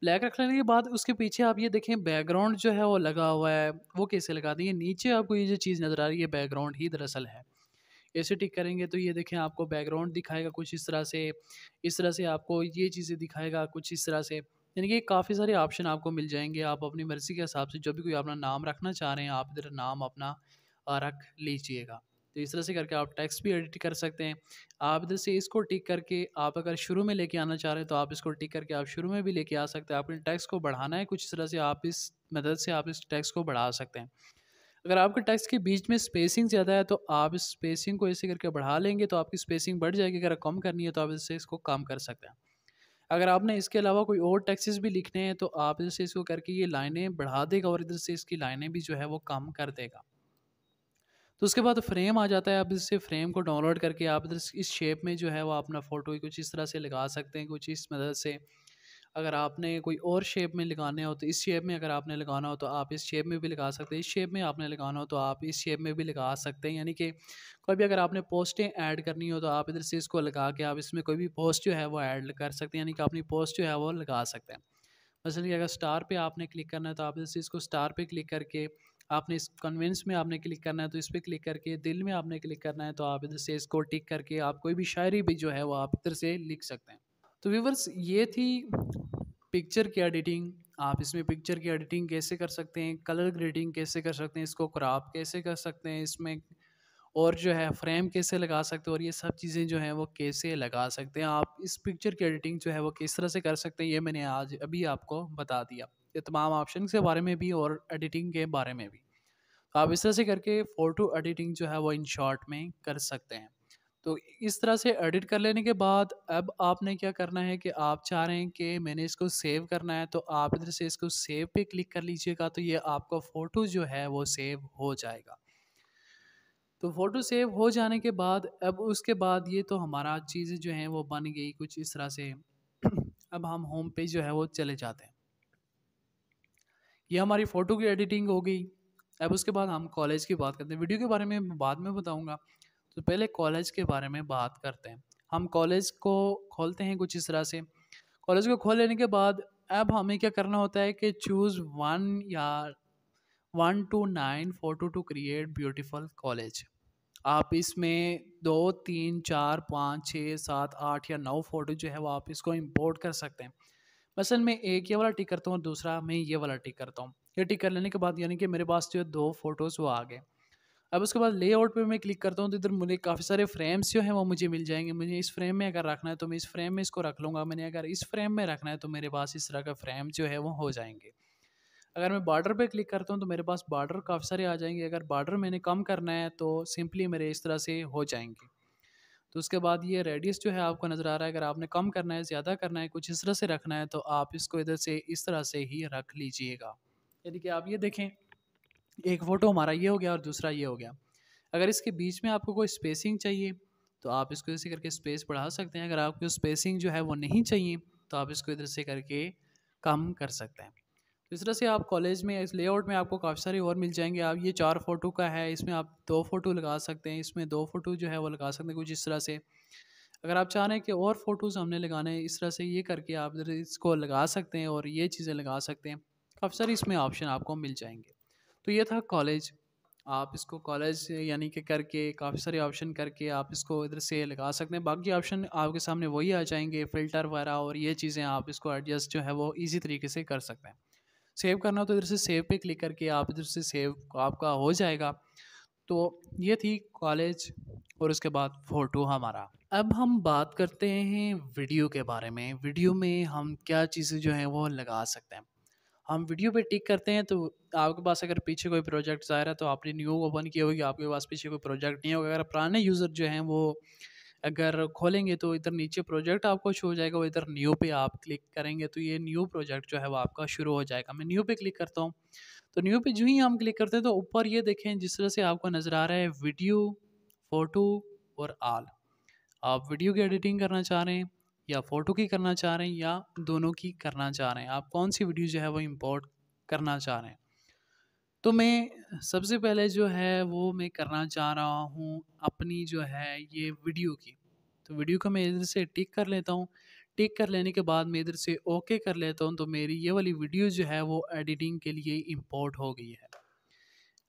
Speaker 1: ब्लैक रख लेने के बाद उसके पीछे आप ये देखें बैकग्राउंड जो है वो लगा हुआ है वो कैसे लगा दें नीचे आपको ये जो चीज़ नज़र आ रही है बैकग्राउंड ही दरअसल है ऐसे टिक करेंगे तो ये देखें आपको बैकग्राउंड दिखाएगा कुछ इस तरह से इस तरह से आपको ये चीज़ें दिखाएगा कुछ इस तरह से यानी कि काफ़ी सारे ऑप्शन आपको मिल जाएंगे आप अपनी मर्ज़ी के हिसाब से जो भी कोई अपना नाम रखना चाह रहे हैं आप इधर नाम अपना रख लीजिएगा तो इस तरह से करके आप टेक्स्ट भी एडिट कर सकते हैं आप इधर से इसको टिक करके आप अगर शुरू में लेके आना चाह रहे हैं तो आप इसको टिक करके आप शुरू में भी लेके आ सकते हैं आपने टैक्स को बढ़ाना है कुछ इस तरह से आप इस मदद से आप इस टैक्स को बढ़ा सकते हैं अगर आपके टैक्स के बीच में स्पेसिंग ज़्यादा है तो आप इस स्पेसिंग को ऐसे करके बढ़ा लेंगे तो आपकी स्पेसिंग बढ़ जाएगी अगर कम करनी है तो आप इससे इसको कम कर सकते हैं अगर आपने इसके अलावा कोई और टैक्सेस भी लिखने हैं तो आप इधर से इसको करके ये लाइनें बढ़ा देगा और इधर से इसकी लाइनें भी जो है वो कम कर देगा तो उसके बाद फ्रेम आ जाता है आप इससे फ्रेम को डाउनलोड करके आप इधर इस शेप में जो है वो अपना फ़ोटो कुछ इस तरह से लगा सकते हैं कुछ इस मदद से अगर आपने कोई और शेप में लगाने हो तो इस शेप में अगर आपने लगाना हो तो आप इस शेप में भी लगा सकते हैं इस शेप में आपने लगाना हो तो आप इस शेप में भी लगा सकते हैं यानी कि कोई भी अगर आपने पोस्टें ऐड करनी हो तो आप इधर से इसको लगा के आप इसमें कोई भी पोस्ट जो है वो ऐड कर सकते हैं यानी कि अपनी पोस्ट जो है वो लगा सकते हैं मसलन अगर स्टार पर आपने क्लिक करना है तो आप इधर से इसको स्टार पर क्लिक करके आपने इस कन्वेंस में आपने क्लिक करना है तो इस पर क्लिक करके दिल में आपने क्लिक करना है तो आप इधर से इसको टिक करके आप कोई भी शायरी भी जो है वो आप इधर से लिख सकते हैं तो व्यूवर्स ये थी पिक्चर की एडिटिंग आप इसमें पिक्चर की एडिटिंग कैसे कर सकते हैं कलर ग्रेडिंग कैसे कर सकते हैं इसको क्रॉप कैसे कर सकते हैं इसमें और जो है फ्रेम कैसे लगा सकते हैं और ये सब चीज़ें जो हैं वो कैसे लगा सकते हैं आप इस पिक्चर की एडिटिंग जो है वो किस तरह से कर सकते हैं ये मैंने आज अभी आपको बता दिया ये तमाम ऑप्शन के बारे में भी और एडिटिंग के बारे में भी तो आप इस तरह से करके फ़ोटो एडिटिंग जो है वो इन शॉर्ट में कर सकते हैं तो इस तरह से एडिट कर लेने के बाद अब आपने क्या करना है कि आप चाह रहे हैं कि मैंने इसको सेव करना है तो आप इधर से इसको सेव पे क्लिक कर लीजिएगा तो ये आपका फ़ोटो जो है वो सेव हो जाएगा तो फ़ोटो सेव हो जाने के बाद अब उसके बाद ये तो हमारा चीज़ें जो हैं वो बन गई कुछ इस तरह से अब हम होम पेज जो है वो चले जाते हैं ये हमारी फ़ोटो की एडिटिंग हो गई अब उसके बाद हम कॉलेज की बात करते हैं वीडियो के बारे में बाद में बताऊँगा तो पहले कॉलेज के बारे में बात करते हैं हम कॉलेज को खोलते हैं कुछ इस तरह से कॉलेज को खोल लेने के बाद अब हमें क्या करना होता है कि चूज़ वन या one two nine four two two create beautiful collage आप इसमें दो तीन चार पाँच छः सात आठ या नौ फ़ोटो जो है वो आप इसको इंपोर्ट कर सकते हैं मसल मैं एक ये वाला टिक करता हूँ और दूसरा मैं ये वाला टिक करता हूँ ये टिक कर लेने के बाद यानी कि मेरे पास जो है दो फ़ोटोज़ वो आ गए अब उसके बाद लेआउट पे मैं क्लिक करता हूँ तो इधर मुझे काफ़ी सारे फ्रेम्स जो हैं वो मुझे मिल जाएंगे मुझे इस फ्रेम में अगर रखना है तो मैं इस फ्रेम में इसको रख लूँगा मैंने अगर इस फ्रेम में रखना है तो मेरे पास इस तरह का फ्रेम जो है वो हो जाएंगे अगर मैं बार्डर पे क्लिक करता हूँ तो मेरे पास बार्डर काफ़ी सारे आ जाएंगे अगर बार्डर मैंने कम करना है तो सिंपली मेरे इस तरह से हो जाएंगे तो उसके बाद ये रेडियस जो है आपको नज़र आ रहा है अगर आपने कम करना है ज़्यादा करना है कुछ इस तरह से रखना है तो आप इसको इधर से इस तरह से ही रख लीजिएगा यानी कि आप ये देखें एक फ़ोटो हमारा ये हो गया और दूसरा ये हो गया अगर इसके बीच में आपको कोई स्पेसिंग चाहिए तो आप इसको इसे करके स्पेस बढ़ा सकते हैं अगर आपको स्पेसिंग जो है वो नहीं चाहिए तो आप इसको इधर से करके कम कर सकते हैं इस तरह से आप कॉलेज में इस लेआउट में आपको काफ़ी सारे और मिल जाएंगे आप ये चार फ़ोटो का है इसमें आप दो फ़ोटो लगा सकते हैं इसमें दो फ़ोटो जो है वो लगा सकते हैं कुछ इस तरह से अगर आप चाह रहे हैं कि और फ़ोटोज़ हमने लगाने इस तरह से ये करके आप इधर इसको लगा सकते हैं और ये चीज़ें लगा सकते हैं काफ़ी सारे इसमें ऑप्शन आपको मिल जाएंगे तो ये था कॉलेज आप इसको कॉलेज यानी कि करके काफ़ी सारे ऑप्शन करके आप इसको इधर से लगा सकते हैं बाकी ऑप्शन आपके सामने वही आ जाएंगे फ़िल्टर वगैरह और ये चीज़ें आप इसको एडजस्ट जो है वो ईजी तरीके से कर सकते हैं सेव करना हो तो इधर से सेव पे क्लिक करके आप इधर से सेव आपका हो जाएगा तो ये थी कॉलेज और उसके बाद फ़ोटो हमारा अब हम बात करते हैं वीडियो के बारे में वीडियो में हम क्या चीज़ें जो हैं वो लगा सकते हैं हम वीडियो पे टिक करते हैं तो आपके पास अगर पीछे कोई प्रोजेक्ट आ रहा है तो आपने न्यू ओपन किया होगी आपके पास पीछे कोई प्रोजेक्ट नहीं होगा अगर पुराने यूज़र जो हैं वो अगर खोलेंगे तो इधर नीचे प्रोजेक्ट आपको शो हो जाएगा वो इधर न्यू पे आप क्लिक करेंगे तो ये न्यू प्रोजेक्ट जो है वो आपका शुरू हो जाएगा मैं न्यू पे क्लिक करता हूँ तो न्यू पे जो ही हम क्लिक करते हैं तो ऊपर ये देखें जिस तरह से आपको नज़र आ रहा है वीडियो फ़ोटो और आल आप वीडियो की एडिटिंग करना चाह रहे हैं या फ़ोटो की करना चाह रहे हैं या दोनों की करना चाह रहे हैं आप कौन सी वीडियो जो है वो इम्पोर्ट करना चाह रहे हैं तो मैं सबसे पहले जो है वो मैं करना चाह रहा हूँ अपनी जो है ये वीडियो की तो वीडियो को मैं इधर से टिक कर लेता हूँ टिक कर लेने के बाद मैं इधर से ओके कर लेता हूँ तो मेरी ये वाली वीडियो जो है वो एडिटिंग के लिए इम्पोर्ट हो गई है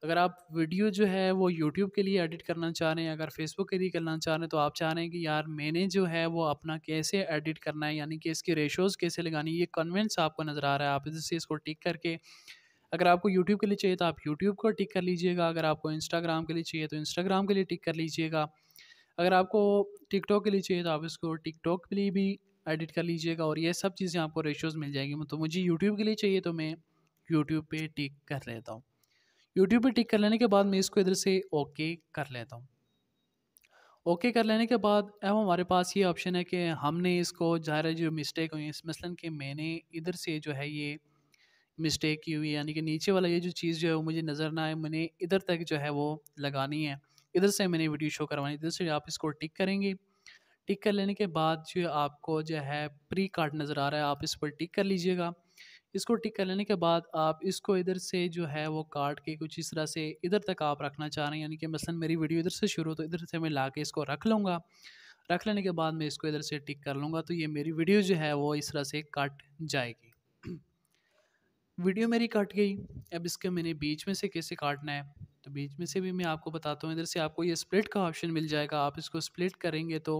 Speaker 1: अगर आप वीडियो जो है वो यूट्यूब के लिए एडिट करना चाह रहे हैं अगर फेसबुक के लिए करना चाह रहे हैं तो आप चाह रहे हैं कि यार मैंने जो है वो अपना कैसे एडिट करना है यानी कि इसके रेशोज़ कैसे लगानी ये कन्वेंस आपको नज़र आ रहा है आप इधर से इसको टिक करके अगर आपको यूट्यूब के लिए चाहिए तो आप यूट्यूब को टिक कर लीजिएगा अगर आपको इंस्टाग्राम के लिए चाहिए तो इंस्टाग्राम के लिए टिक कर लीजिएगा अगर आपको टिकटॉक के लिए चाहिए तो आप इसको टिकटॉक के लिए भी एडिट कर लीजिएगा और ये सब चीज़ें आपको रेशोज़ मिल जाएंगी तो मुझे यूट्यूब के लिए चाहिए तो मैं यूट्यूब पे टिक कर लेता हूँ यूट्यूब पे टिक कर लेने के बाद मैं इसको इधर से ओके कर लेता हूँ ओके कर लेने के बाद अब हमारे पास ये ऑप्शन है कि हमने इसको ज़ाहिर जो मिस्टेक हुई है मसलन कि मैंने इधर से जो है ये मिस्टेक की हुई है यानी कि नीचे वाला ये जो चीज़ जो है वो मुझे नज़र ना आए मैंने इधर तक जो है वो लगानी है इधर से मैंने वीडियो शो करवानी इधर से आप इसको टिक करेंगे टिक कर लेने के बाद जो आपको जो है प्री कार्ड नज़र आ रहा है आप इस पर टिक कर लीजिएगा इसको टिक कर लेने के बाद आप इसको इधर से जो है वो काट के कुछ इस तरह से इधर तक आप रखना चाह रहे हैं यानी कि मसलन मेरी वीडियो इधर से शुरू हो तो इधर से मैं ला के इसको रख लूँगा रख लेने के बाद मैं इसको इधर से टिक कर लूँगा तो ये मेरी वीडियो जो है वो इस तरह से कट जाएगी वीडियो मेरी कट गई अब इसके मैंने बीच में से कैसे काटना है तो बीच में से भी मैं आपको बताता हूँ इधर से आपको ये स्प्लिट का ऑप्शन मिल जाएगा आप इसको स्प्लिट करेंगे तो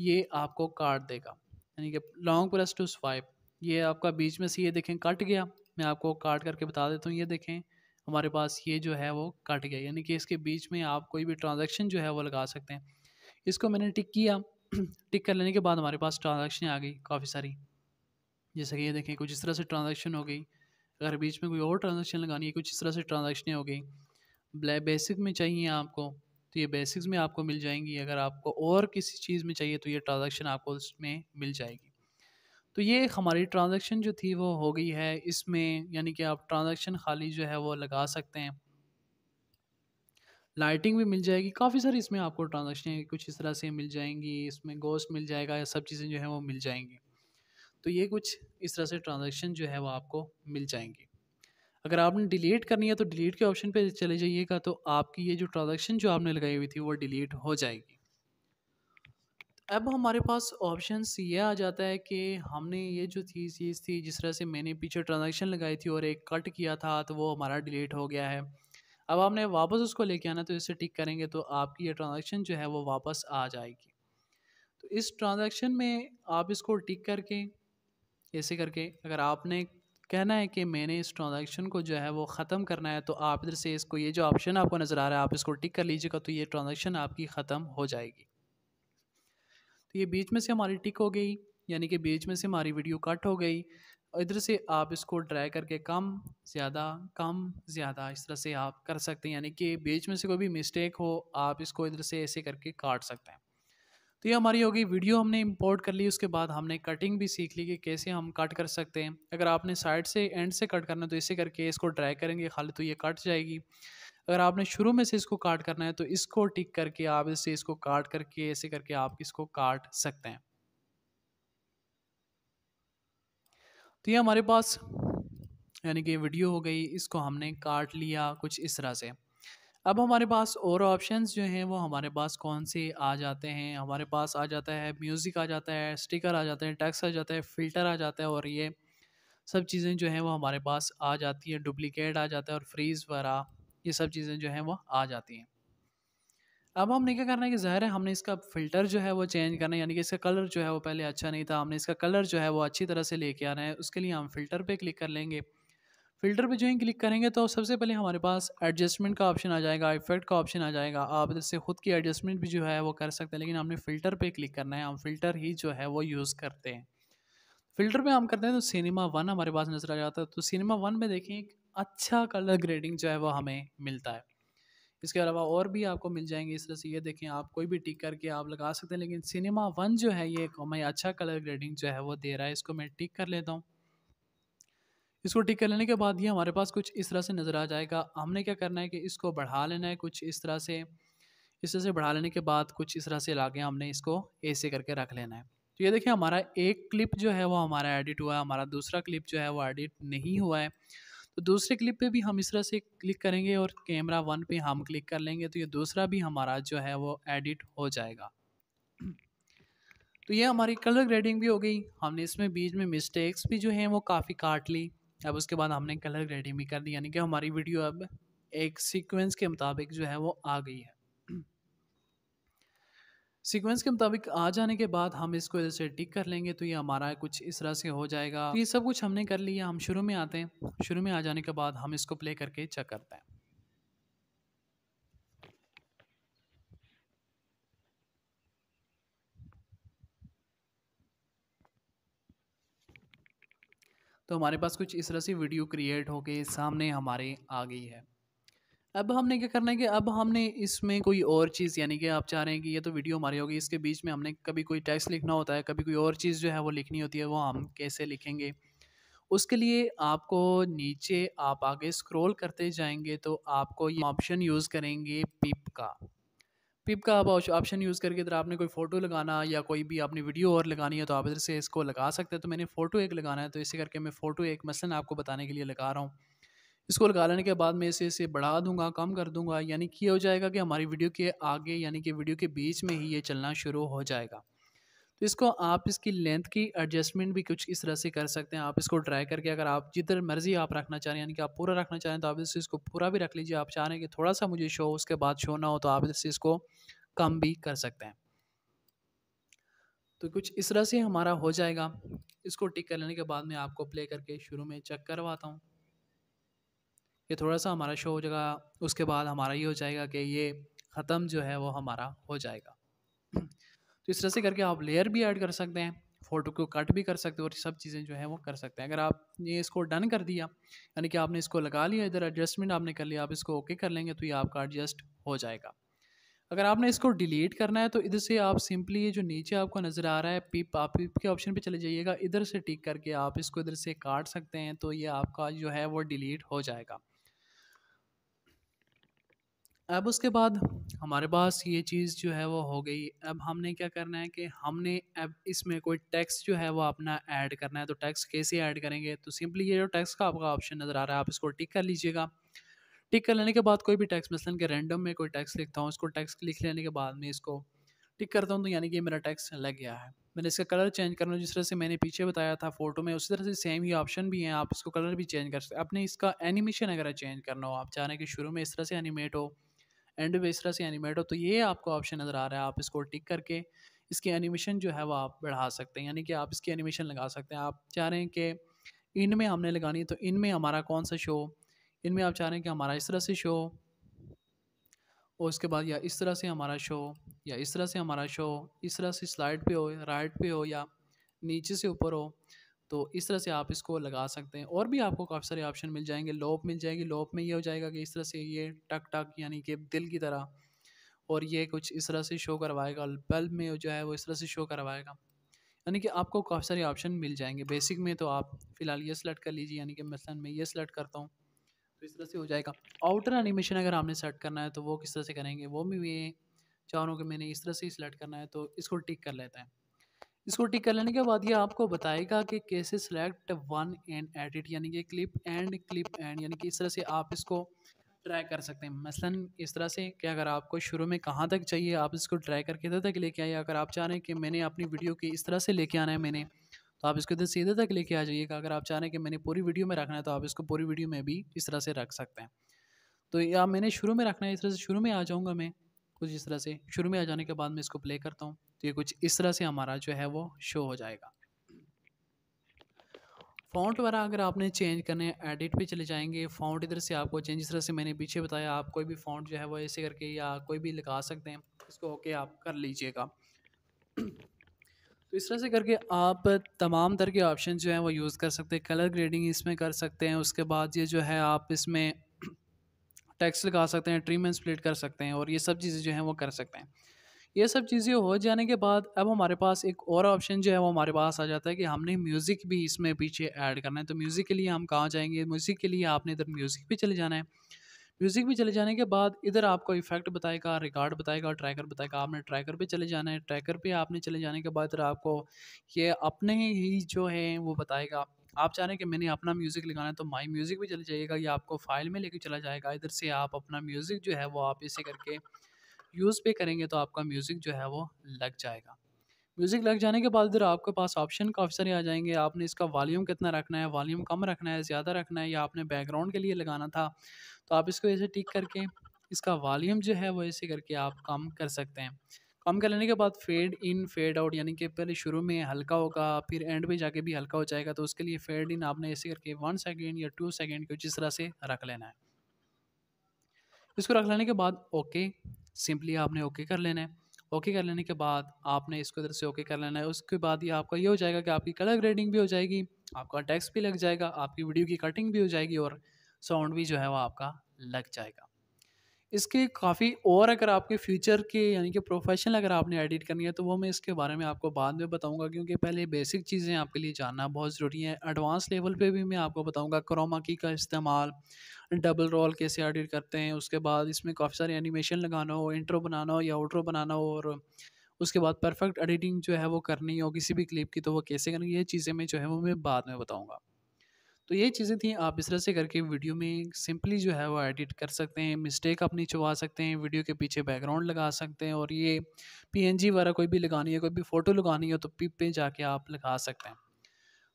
Speaker 1: ये आपको काट देगा यानी कि लॉन्ग प्लस टू स्वाइप ये आपका बीच में से ये देखें कट गया मैं आपको काट करके बता देता हूँ ये देखें हमारे पास ये जो है वो कट गया यानी कि इसके बीच में आप कोई भी ट्रांजेक्शन जो है वो लगा सकते हैं इसको मैंने टिक किया टिक कर लेने के बाद हमारे पास ट्रांजेक्शन आ गई काफ़ी सारी जैसे कि ये देखें कुछ इस तरह से ट्रांजेक्शन हो गई अगर बीच में कोई और ट्रांजेक्शन लगानी है कुछ इस तरह से ट्रांजेक्शन हो गई बेसिक में चाहिए आपको तो ये बेसिक्स में आपको मिल जाएंगी अगर आपको और किसी चीज़ में चाहिए तो ये ट्रांजेक्शन आपको उसमें मिल जाएगी तो ये हमारी ट्रांजेक्शन जो थी वो हो गई है इसमें यानी कि आप ट्रांजेक्शन खाली जो है वो लगा सकते हैं लाइटिंग भी मिल जाएगी काफ़ी सारी इसमें आपको ट्रांजेक्शन कुछ इस तरह से मिल जाएंगी इसमें गोश्त मिल जाएगा या सब चीज़ें जो है वो मिल जाएंगी तो ये कुछ इस तरह से ट्रांजेक्शन जो है वो आपको मिल जाएंगी अगर आपने डिलीट करनी है तो डिलीट के ऑप्शन पे चले जाइएगा तो आपकी ये जो ट्रांजेक्शन जो आपने लगाई हुई थी वो डिलीट हो जाएगी अब हमारे पास ऑप्शन ये आ जाता है कि हमने ये जो थी चीज़ थी जिस तरह से मैंने पीछे ट्रांजेक्शन लगाई थी और एक कट किया था तो वो हमारा डिलीट हो गया है अब आपने वापस उसको लेके आना तो इसे टिक करेंगे तो आपकी ये ट्रांजेक्शन जो है वो वापस आ जाएगी तो इस ट्रांजेक्शन में आप इसको टिक करके ऐसे करके अगर आपने कहना है कि मैंने इस ट्रांजैक्शन को जो है वो ख़त्म करना है तो आप इधर से इसको ये जो ऑप्शन आपको नज़र आ रहा है आप इसको टिक कर लीजिएगा तो ये ट्रांजैक्शन आपकी ख़त्म हो जाएगी तो ये बीच में से हमारी टिक हो गई यानी कि बीच में से हमारी वीडियो कट हो गई इधर से आप इसको ड्राई करके कम ज़्यादा कम ज़्यादा इस तरह से आप कर सकते हैं यानी कि बीच में से कोई भी मिस्टेक हो आप इसको इधर से ऐसे करके काट सकते हैं तो ये हमारी होगी वीडियो हमने इंपोर्ट कर ली उसके बाद हमने कटिंग भी सीख ली कि कैसे हम कट कर सकते हैं अगर आपने साइड से एंड से कट करना है तो इसे करके इसको ड्राई करेंगे खाली तो ये कट जाएगी अगर आपने शुरू में से इसको काट करना है तो इसको टिक करके आप इससे इसको काट करके ऐसे करके आप इसको काट सकते हैं तो ये हमारे पास यानी कि वीडियो हो गई इसको हमने काट लिया कुछ इस तरह से अब हमारे पास और ऑप्शंस जो हैं वो हमारे पास कौन से आ जाते हैं हमारे पास आ जाता है म्यूज़िक आ जाता है स्टिकर आ जाता है टैक्स आ जाता है फ़िल्टर आ जाता है और ये सब चीज़ें जो हैं वो हमारे पास आ जाती हैं डुप्लिकेट आ जाता है और फ्रीज़ वगैरह ये सब चीज़ें जो हैं वो आ जाती हैं अब हमने क्या करना है कि ज़ाहिर है हमने इसका फ़िल्टर जो है वो चेंज करना है यानी कि इसका कलर जो है वो पहले अच्छा नहीं था हमने इसका कलर जो है वो अच्छी तरह से लेके आना है उसके लिए हम फ़िल्टर पे क्लिक कर लेंगे फ़िल्टर पे जो है क्लिक करेंगे तो सबसे पहले हमारे पास एडजस्टमेंट का ऑप्शन आ जाएगा इफेक्ट का ऑप्शन आ जाएगा आप इससे खुद की एडजस्टमेंट भी जो है वो कर सकते हैं लेकिन हमने फ़िल्टर पे क्लिक करना है हम फ़िल्टर ही जो है वो यूज़ करते हैं फ़िल्टर पे हम करते हैं तो सिनेमा वन हमारे पास नज़र आ जाता है तो सिनेमा वन में देखें एक अच्छा कलर ग्रेडिंग जो है वो हमें मिलता है इसके अलावा और भी आपको मिल जाएंगे इस तरह से ये देखें आप कोई भी टिक करके आप लगा सकते हैं लेकिन सिनेमा वन जो है ये हमें अच्छा कलर ग्रेडिंग जो है वो दे रहा है इसको मैं टिक कर लेता हूँ इसको टिक कर लेने के बाद ये हमारे पास कुछ इस तरह से नज़र आ जाएगा हमने क्या करना है कि इसको बढ़ा लेना है कुछ इस तरह से इस तरह से बढ़ा लेने के बाद कुछ इस तरह से ला हमने इसको ऐसे करके रख लेना है तो ये देखिए हमारा एक क्लिप जो है वो हमारा एडिट हुआ है हमारा दूसरा क्लिप जो है वो एडिट नहीं हुआ है तो दूसरे क्लिप पे भी हम इस तरह से क्लिक करेंगे और कैमरा वन पे हम क्लिक कर लेंगे तो ये दूसरा भी हमारा जो है वो एडिट हो जाएगा तो ये हमारी कलर ग्रेडिंग भी हो गई हमने इसमें बीच में मिस्टेक्स भी जो हैं वो काफ़ी काट ली अब उसके बाद हमने कलर ग्रेडिंग भी कर दी यानी कि हमारी वीडियो अब एक सीक्वेंस के मुताबिक जो है वो आ गई है सीक्वेंस के मुताबिक आ जाने के बाद हम इसको जैसे टिक कर लेंगे तो ये हमारा कुछ इस तरह से हो जाएगा तो ये सब कुछ हमने कर लिया हम शुरू में आते हैं शुरू में आ जाने के बाद हम इसको प्ले करके चेक करते हैं तो हमारे पास कुछ इस तरह से वीडियो क्रिएट होके सामने हमारे आ गई है अब हमने क्या करना है कि अब हमने इसमें कोई और चीज़ यानी कि आप चाह रहे हैं कि ये तो वीडियो हमारी होगी इसके बीच में हमने कभी कोई टेक्स्ट लिखना होता है कभी कोई और चीज़ जो है वो लिखनी होती है वो हम कैसे लिखेंगे उसके लिए आपको नीचे आप आगे स्क्रॉल करते जाएंगे तो आपको ये ऑप्शन यूज़ करेंगे पिप का पिप का आप ऑप्शन यूज़ करके इधर आपने कोई फ़ोटो लगाना या कोई भी आपने वीडियो और लगानी है तो आप इधर से इसको लगा सकते हैं तो मैंने फ़ोटो एक लगाना है तो इसी करके मैं फ़ोटो एक मसलन आपको बताने के लिए लगा रहा हूँ इसको लगा लेने के बाद मैं इसे इसे बढ़ा दूंगा कम कर दूंगा यानी कि हो जाएगा कि हमारी वीडियो के आगे यानी कि वीडियो के बीच में ही ये चलना शुरू हो जाएगा इसको आप इसकी लेंथ की एडजस्टमेंट भी कुछ इस तरह से कर सकते हैं आप इसको ट्राई करके अगर आप जिधर मर्जी आप रखना चाह रहे हैं यानी कि आप पूरा रखना चाह रहे हैं तो आप इससे इसको पूरा भी रख लीजिए आप चाह रहे हैं कि थोड़ा सा मुझे शो उसके बाद शो ना हो तो आप इससे इसको कम भी कर सकते हैं तो कुछ इस तरह से हमारा हो जाएगा इसको टिक कर लेने के बाद मैं आपको प्ले करके शुरू में चेक करवाता हूँ ये थोड़ा सा हमारा शो हो जाएगा उसके बाद हमारा ये हो जाएगा कि ये ख़त्म जो है वो हमारा हो जाएगा तो इस तरह से करके आप लेयर भी ऐड कर सकते हैं फ़ोटो को कट भी कर सकते हो और सब चीज़ें जो है वो कर सकते हैं अगर आपने इसको डन कर दिया यानी कि आपने इसको लगा लिया इधर एडजस्टमेंट आपने कर लिया आप इसको ओके कर लेंगे तो ये आपका एडजस्ट हो जाएगा अगर आपने इसको डिलीट करना है तो इधर से आप सिंपली ये जो नीचे आपको नज़र आ रहा है पिप आप पिप के ऑप्शन पे चले जाइएगा इधर से टिक करके आप इसको इधर से काट सकते हैं तो ये आपका जो है वो डिलीट हो जाएगा अब उसके बाद हमारे पास ये चीज़ जो है वो हो गई अब हमने क्या करना है कि हमने अब इसमें कोई टैक्स जो है वो अपना ऐड करना है तो टैक्स कैसे ऐड करेंगे तो सिंपली ये जो टैक्स का आपका ऑप्शन नज़र आ रहा है आप इसको टिक कर लीजिएगा टिक कर लेने के बाद कोई भी टैक्स मसलन के रैंडम में कोई टैक्स लिखता हूँ उसको टैक्स लिख लेने के बाद मैं इसको टिक करता हूँ तो यानी कि मेरा टैक्स लग गया है मैंने इसका कलर चेंज करना जिस तरह से मैंने पीछे बताया था फोटो में उसी तरह से सेम ही ऑप्शन भी हैं आप इसको कलर भी चेंज कर सकते अपने इसका एनिमेशन अगर चेंज करना हो आप चाह रहे हैं कि शुरू में इस तरह से एनिमेट हो एंड में इस तरह से एनिमेट हो तो ये आपको ऑप्शन नज़र आ रहा है आप इसको टिक करके इसकी एनिमेशन जो है वो आप बढ़ा सकते हैं यानी कि आप इसकी एनिमेशन लगा सकते हैं आप चाह रहे हैं कि इन में हमने लगानी है तो इन में हमारा कौन सा शो इन में आप चाह रहे हैं कि हमारा इस तरह से शो और उसके बाद या इस तरह से हमारा शो या इस तरह से हमारा शो इस तरह से स्लाइड पे हो राइट पे हो या नीचे से ऊपर हो तो इस तरह से आप इसको लगा सकते हैं और भी आपको काफ़ी सारे ऑप्शन मिल जाएंगे लोप मिल जाएगी लोप में ये हो जाएगा कि इस तरह से ये टक टक यानी कि दिल की तरह और ये कुछ इस तरह से शो करवाएगा बल्ब में जो है वो इस तरह से शो करवाएगा यानी कि आपको काफ़ी सारे ऑप्शन मिल जाएंगे बेसिक में तो आप फ़िलहाल ये सेलेक्ट कर लीजिए यानी कि मसलन मैं ये सेलेक्ट करता हूँ तो इस तरह से हो जाएगा आउटर एनिमेशन अगर हमने सेलेक्ट करना है तो वो किस तरह से करेंगे वो भी मैं चाह रहा हूँ कि मैंने इस तरह से ही सिलेक्ट करना है तो इसको टिक कर लेते हैं इसको टिक कर लेने के बाद ये आपको बताएगा कि कैसे सेलेक्ट वन एंड एडिट यानी कि क्लिप एंड क्लिप एंड यानी कि इस तरह से आप इसको ट्राई कर सकते हैं मसलन इस तरह से कि अगर आपको शुरू में कहाँ तक चाहिए आप इसको ट्राई करके इधर तक लेके आइए अगर आप चाह रहे हैं कि मैंने अपनी वीडियो की इस तरह से लेके आना है मैंने तो आप इसको इधर से इधर तक लेके आ जाइएगा अगर आप चाह रहे हैं कि मैंने पूरी वीडियो में रखना है तो आप इसको पूरी वीडियो में भी इस तरह से रख सकते हैं तो या मैंने शुरू में रखना है इस तरह से शुरू में आ जाऊँगा मैं कुछ इस तरह से शुरू में आ जाने के बाद मैं इसको प्ले करता हूँ तो ये कुछ इस तरह से हमारा जो है वो शो हो जाएगा फाउंट वगैरह अगर आपने चेंज करने एडिट पे चले जाएंगे फाउंट इधर से आपको चेंज इस तरह से मैंने पीछे बताया आप कोई भी फाउंट जो है वो ऐसे करके या कोई भी लगा सकते हैं इसको ओके आप कर लीजिएगा तो इस तरह से करके आप तमाम तरह के ऑप्शन जो हैं वो यूज़ कर सकते हैं कलर ग्रेडिंग इसमें कर सकते हैं उसके बाद ये जो है आप इसमें टैक्स लगा सकते हैं ट्रीमेंट स्प्लिट कर सकते हैं और ये सब चीज़ें जो हैं वो कर सकते हैं ये सब चीज़ें हो जाने के बाद अब हमारे पास एक और ऑप्शन जो है वो हमारे पास आ जाता है कि हमने म्यूज़िक भी इसमें पीछे ऐड करना है तो म्यूज़िक के लिए हम कहाँ जाएंगे म्यूज़िक के लिए आपने इधर म्यूज़िक भी चले जाना है म्यूज़िक भी चले जाने के बाद इधर आपको इफेक्ट बताएगा रिकॉर्ड बताएगा ट्रैकर बताएगा आपने ट्रैकर पे चले जाना है ट्रैकर पे आपने चले जाने के बाद इधर आपको ये अपने ही जो है वो बताएगा आप चाह रहे हैं कि मैंने अपना म्यूज़िक लगाना है तो माई म्यूज़िक भी चले जाइएगा या आपको फाइल में लेके चला जाएगा इधर से आप अपना म्यूज़िक जो है वो आप इसे करके यूज़ पे करेंगे तो आपका म्यूज़िक जो है वो लग जाएगा म्यूज़िक लग जाने के बाद इधर आपके पास ऑप्शन काफ़ी सारे आ जाएंगे आपने इसका वॉल्यूम कितना रखना है वॉल्यूम कम रखना है ज़्यादा रखना है या आपने बैकग्राउंड के लिए लगाना था तो आप इसको ऐसे टिक करके इसका वॉल्यूम जो है वो ऐसे करके आप कम कर सकते हैं कम कर लेने के बाद फेड इन फेड आउट यानी कि पहले शुरू में हल्का होगा फिर एंड में जाके भी हल्का हो जाएगा तो उसके लिए फेड इन आपने ऐसे करके वन सेकेंड या टू सेकेंड को जिस तरह से रख लेना है इसको रख लेने के बाद ओके सिंपली आपने ओके कर लेना है ओके कर लेने के बाद आपने इसको इधर से ओके कर लेना है उसके बाद ये आपका ये हो जाएगा कि आपकी कलर ग्रेडिंग भी हो जाएगी आपका टैक्स भी लग जाएगा आपकी वीडियो की कटिंग भी हो जाएगी और साउंड भी जो है वो आपका लग जाएगा इसके काफ़ी और अगर आपके फ्यूचर के यानी कि प्रोफेशनल अगर आपने एडिट करनी है तो वो मैं इसके बारे में आपको बाद में बताऊंगा क्योंकि पहले बेसिक चीज़ें आपके लिए जानना बहुत ज़रूरी है एडवांस लेवल पे भी मैं आपको बताऊंगा क्रोमा की का इस्तेमाल डबल रोल कैसे एडिट करते हैं उसके बाद इसमें काफ़ी सारे एनिमेशन लगाना हो इंट्रो बनाना हो या आउट्रो बनाना हो और उसके बाद परफेक्ट एडिटिंग जो है वो करनी हो किसी भी क्लिप की तो वो कैसे करनी ये चीज़ें मैं जो है वो मैं बाद में बताऊँगा तो ये चीज़ें थी आप इस तरह से करके वीडियो में सिंपली जो है वो एडिट कर सकते हैं मिस्टेक अपनी छुपा सकते हैं वीडियो के पीछे बैकग्राउंड लगा सकते हैं और ये जी वगैरह कोई भी लगानी है कोई भी फ़ोटो लगानी हो तो पिप पे जाके आप लगा सकते हैं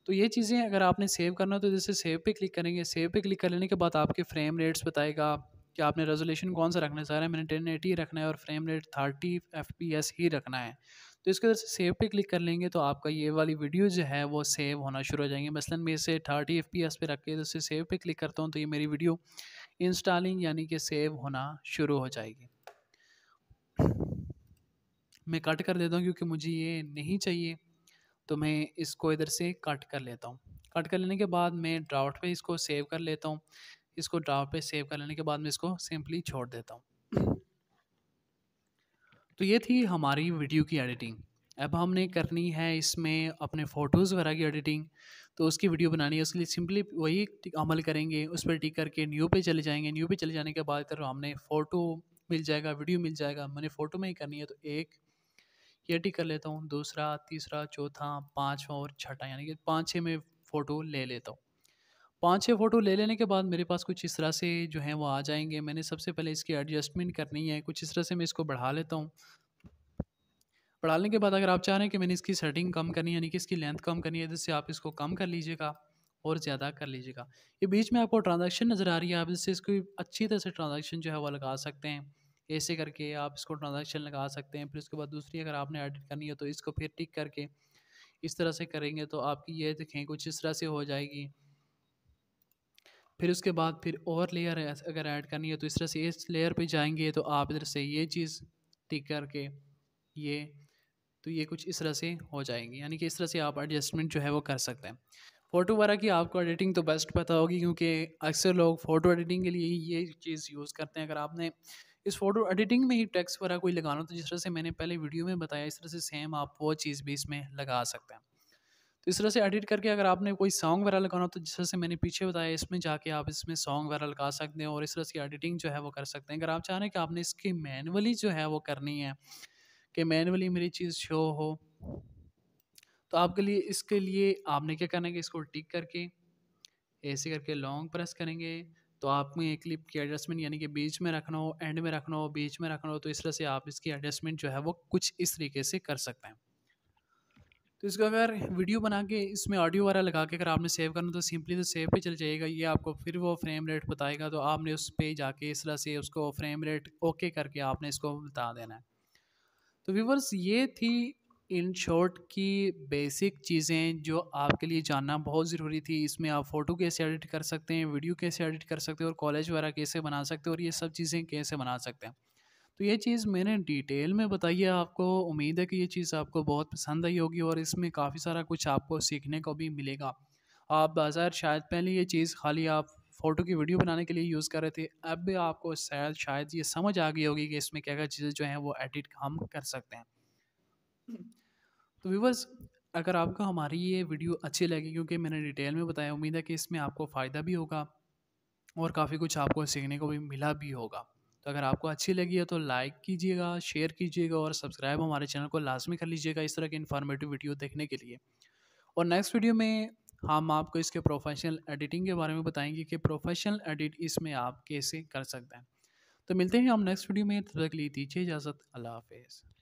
Speaker 1: तो ये चीज़ें अगर आपने सेव करना है तो जैसे सेव पे क्लिक करेंगे सेव पे क्लिक कर लेने के बाद आपके फ्रेम रेट्स बताएगा कि आपने रेजोल्यूशन कौन सा रखना है सारा मैंने टेन एटी रखना है और frame rate thirty F P S ही रखना है तो इसके वजह से सेव पे क्लिक कर लेंगे तो आपका ये वाली वीडियो जो है वो सेव होना शुरू हो जाएंगे मसलन मैं इसे थर्टी एफ पी एस पे रख के तो इसे सेव पे क्लिक करता हूँ तो ये मेरी वीडियो इंस्टॉलिंग यानी कि सेव होना शुरू हो जाएगी मैं कट कर देता हूँ क्योंकि मुझे ये नहीं चाहिए तो मैं इसको इधर से कट कर लेता हूँ कट कर लेने के बाद मैं ड्राफ्ट पे इसको सेव कर लेता हूँ इसको ड्राफ्ट पे सेव कर लेने के बाद मैं इसको सिंपली छोड़ देता हूँ तो ये थी हमारी वीडियो की एडिटिंग अब हमने करनी है इसमें अपने फ़ोटोज़ वगैरह की एडिटिंग तो उसकी वीडियो बनानी है उसके लिए सिंपली वही अमल करेंगे उस पर टिक करके न्यू पे चले जाएंगे न्यू पे चले जाने के बाद इधर हमने फ़ोटो मिल जाएगा वीडियो मिल जाएगा मैंने फ़ोटो में ही करनी है तो एक ये टिक कर लेता हूँ दूसरा तीसरा चौथा पाँचवा और छठा यानी कि पाँच छः में फ़ोटो ले लेता हूँ पाँच छः फ़ोटो ले लेने के बाद मेरे पास कुछ इस तरह से जो है वो आ जाएंगे मैंने सबसे पहले इसकी एडजस्टमेंट करनी है कुछ इस तरह से मैं इसको बढ़ा लेता हूँ बढ़ाने के बाद अगर आप चाह रहे हैं कि मैंने इसकी सेटिंग कम करनी है यानी कि इसकी लेंथ कम करनी है जिससे तो आप इसको कम कर लीजिएगा और ज़्यादा कर लीजिएगा ये बीच में आपको ट्रांजेक्शन नज़र आ रही है आप जिससे इसको अच्छी तरह से ट्रांजेक्शन जो है वो लगा सकते हैं ऐसे करके आप इसको ट्रांजेक्शन लगा सकते हैं फिर उसके बाद दूसरी अगर आपने एडिट करनी है तो इसको फिर टिक करके इस तरह से करेंगे तो आपकी ये देखें कुछ इस तरह से हो जाएगी फिर उसके बाद फिर और लेयर अगर ऐड करनी है तो इस तरह से इस लेयर पे जाएंगे तो आप इधर से ये चीज़ टिक करके ये तो ये कुछ इस तरह से हो जाएंगी यानी कि इस तरह से आप एडजस्टमेंट जो है वो कर सकते हैं फ़ोटो वगैरह की आपको एडिटिंग तो बेस्ट पता होगी क्योंकि अक्सर लोग फ़ोटो एडिटिंग के लिए ये चीज़ यूज़ करते हैं अगर आपने इस फोटो एडिटिंग में ही टैक्स वगैरह कोई लगाना हो तो जिस तरह से मैंने पहले वीडियो में बताया इस तरह से सेम आप वो चीज़ भी इसमें लगा सकते हैं तो इस तरह से एडिट करके अगर आपने कोई सॉन्ग वगैरह लगाना हो तो जिस तरह से मैंने पीछे बताया इसमें जाके आप इसमें सॉन्ग वगैरह लगा सकते हैं और इस तरह से एडिटिंग जो है वो कर सकते हैं अगर आप चाह रहे हैं कि आपने इसकी मैनुअली जो है वो करनी है कि मैनुअली मेरी चीज़ शो हो तो आपके लिए इसके लिए आपने क्या करना है कि इसको टिक करके ऐसे करके लॉन्ग प्रेस करेंगे तो आपने क्लिप की एडजस्टमेंट यानी कि बीच में रखना हो एंड में रखना हो बीच में रखना हो तो इस तरह से आप इसकी एडजस्टमेंट जो है वो कुछ इस तरीके से कर सकते हैं तो इसको अगर वीडियो बना के इसमें ऑडियो वगैरह लगा के अगर आपने सेव करना तो सिंपली तो सेव पे चल जाएगा ये आपको फिर वो फ्रेम रेट बताएगा तो आपने उस पे जाके इस तरह से उसको फ्रेम रेट ओके करके आपने इसको बता देना है तो व्यूवर्स ये थी इन शॉर्ट की बेसिक चीज़ें जो आपके लिए जानना बहुत ज़रूरी थी इसमें आप फ़ोटो कैसे एडिट कर सकते हैं वीडियो कैसे एडिट कर सकते हैं और कॉलेज वगैरह कैसे बना सकते हैं और ये सब चीज़ें कैसे बना सकते हैं तो ये चीज़ मैंने डिटेल में बताई है आपको उम्मीद है कि ये चीज़ आपको बहुत पसंद आई होगी और इसमें काफ़ी सारा कुछ आपको सीखने को भी मिलेगा आप बाज़ार शायद पहले ये चीज़ खाली आप फ़ोटो की वीडियो बनाने के लिए यूज़ कर रहे थे अब भी आपको शायद शायद ये समझ आ गई होगी कि इसमें क्या क्या चीज़ें जो हैं वो एडिट हम कर सकते हैं तो व्यूवर्स अगर आपको हमारी ये वीडियो अच्छी लगी क्योंकि मैंने डिटेल में बताया उम्मीद है कि इसमें आपको फ़ायदा भी होगा और काफ़ी कुछ आपको सीखने को भी मिला भी होगा तो अगर आपको अच्छी लगी है तो लाइक कीजिएगा शेयर कीजिएगा और सब्सक्राइब हमारे चैनल को लाजमी कर लीजिएगा इस तरह की इन्फॉर्मेटिव वीडियो देखने के लिए और नेक्स्ट वीडियो में हम आपको इसके प्रोफेशनल एडिटिंग के बारे में बताएंगे कि प्रोफेशनल एडिट इसमें आप कैसे कर सकते हैं तो मिलते हैं हम नेक्स्ट वीडियो में तब तक ली दीजिए इजाज़त अल्लाह हाफिज़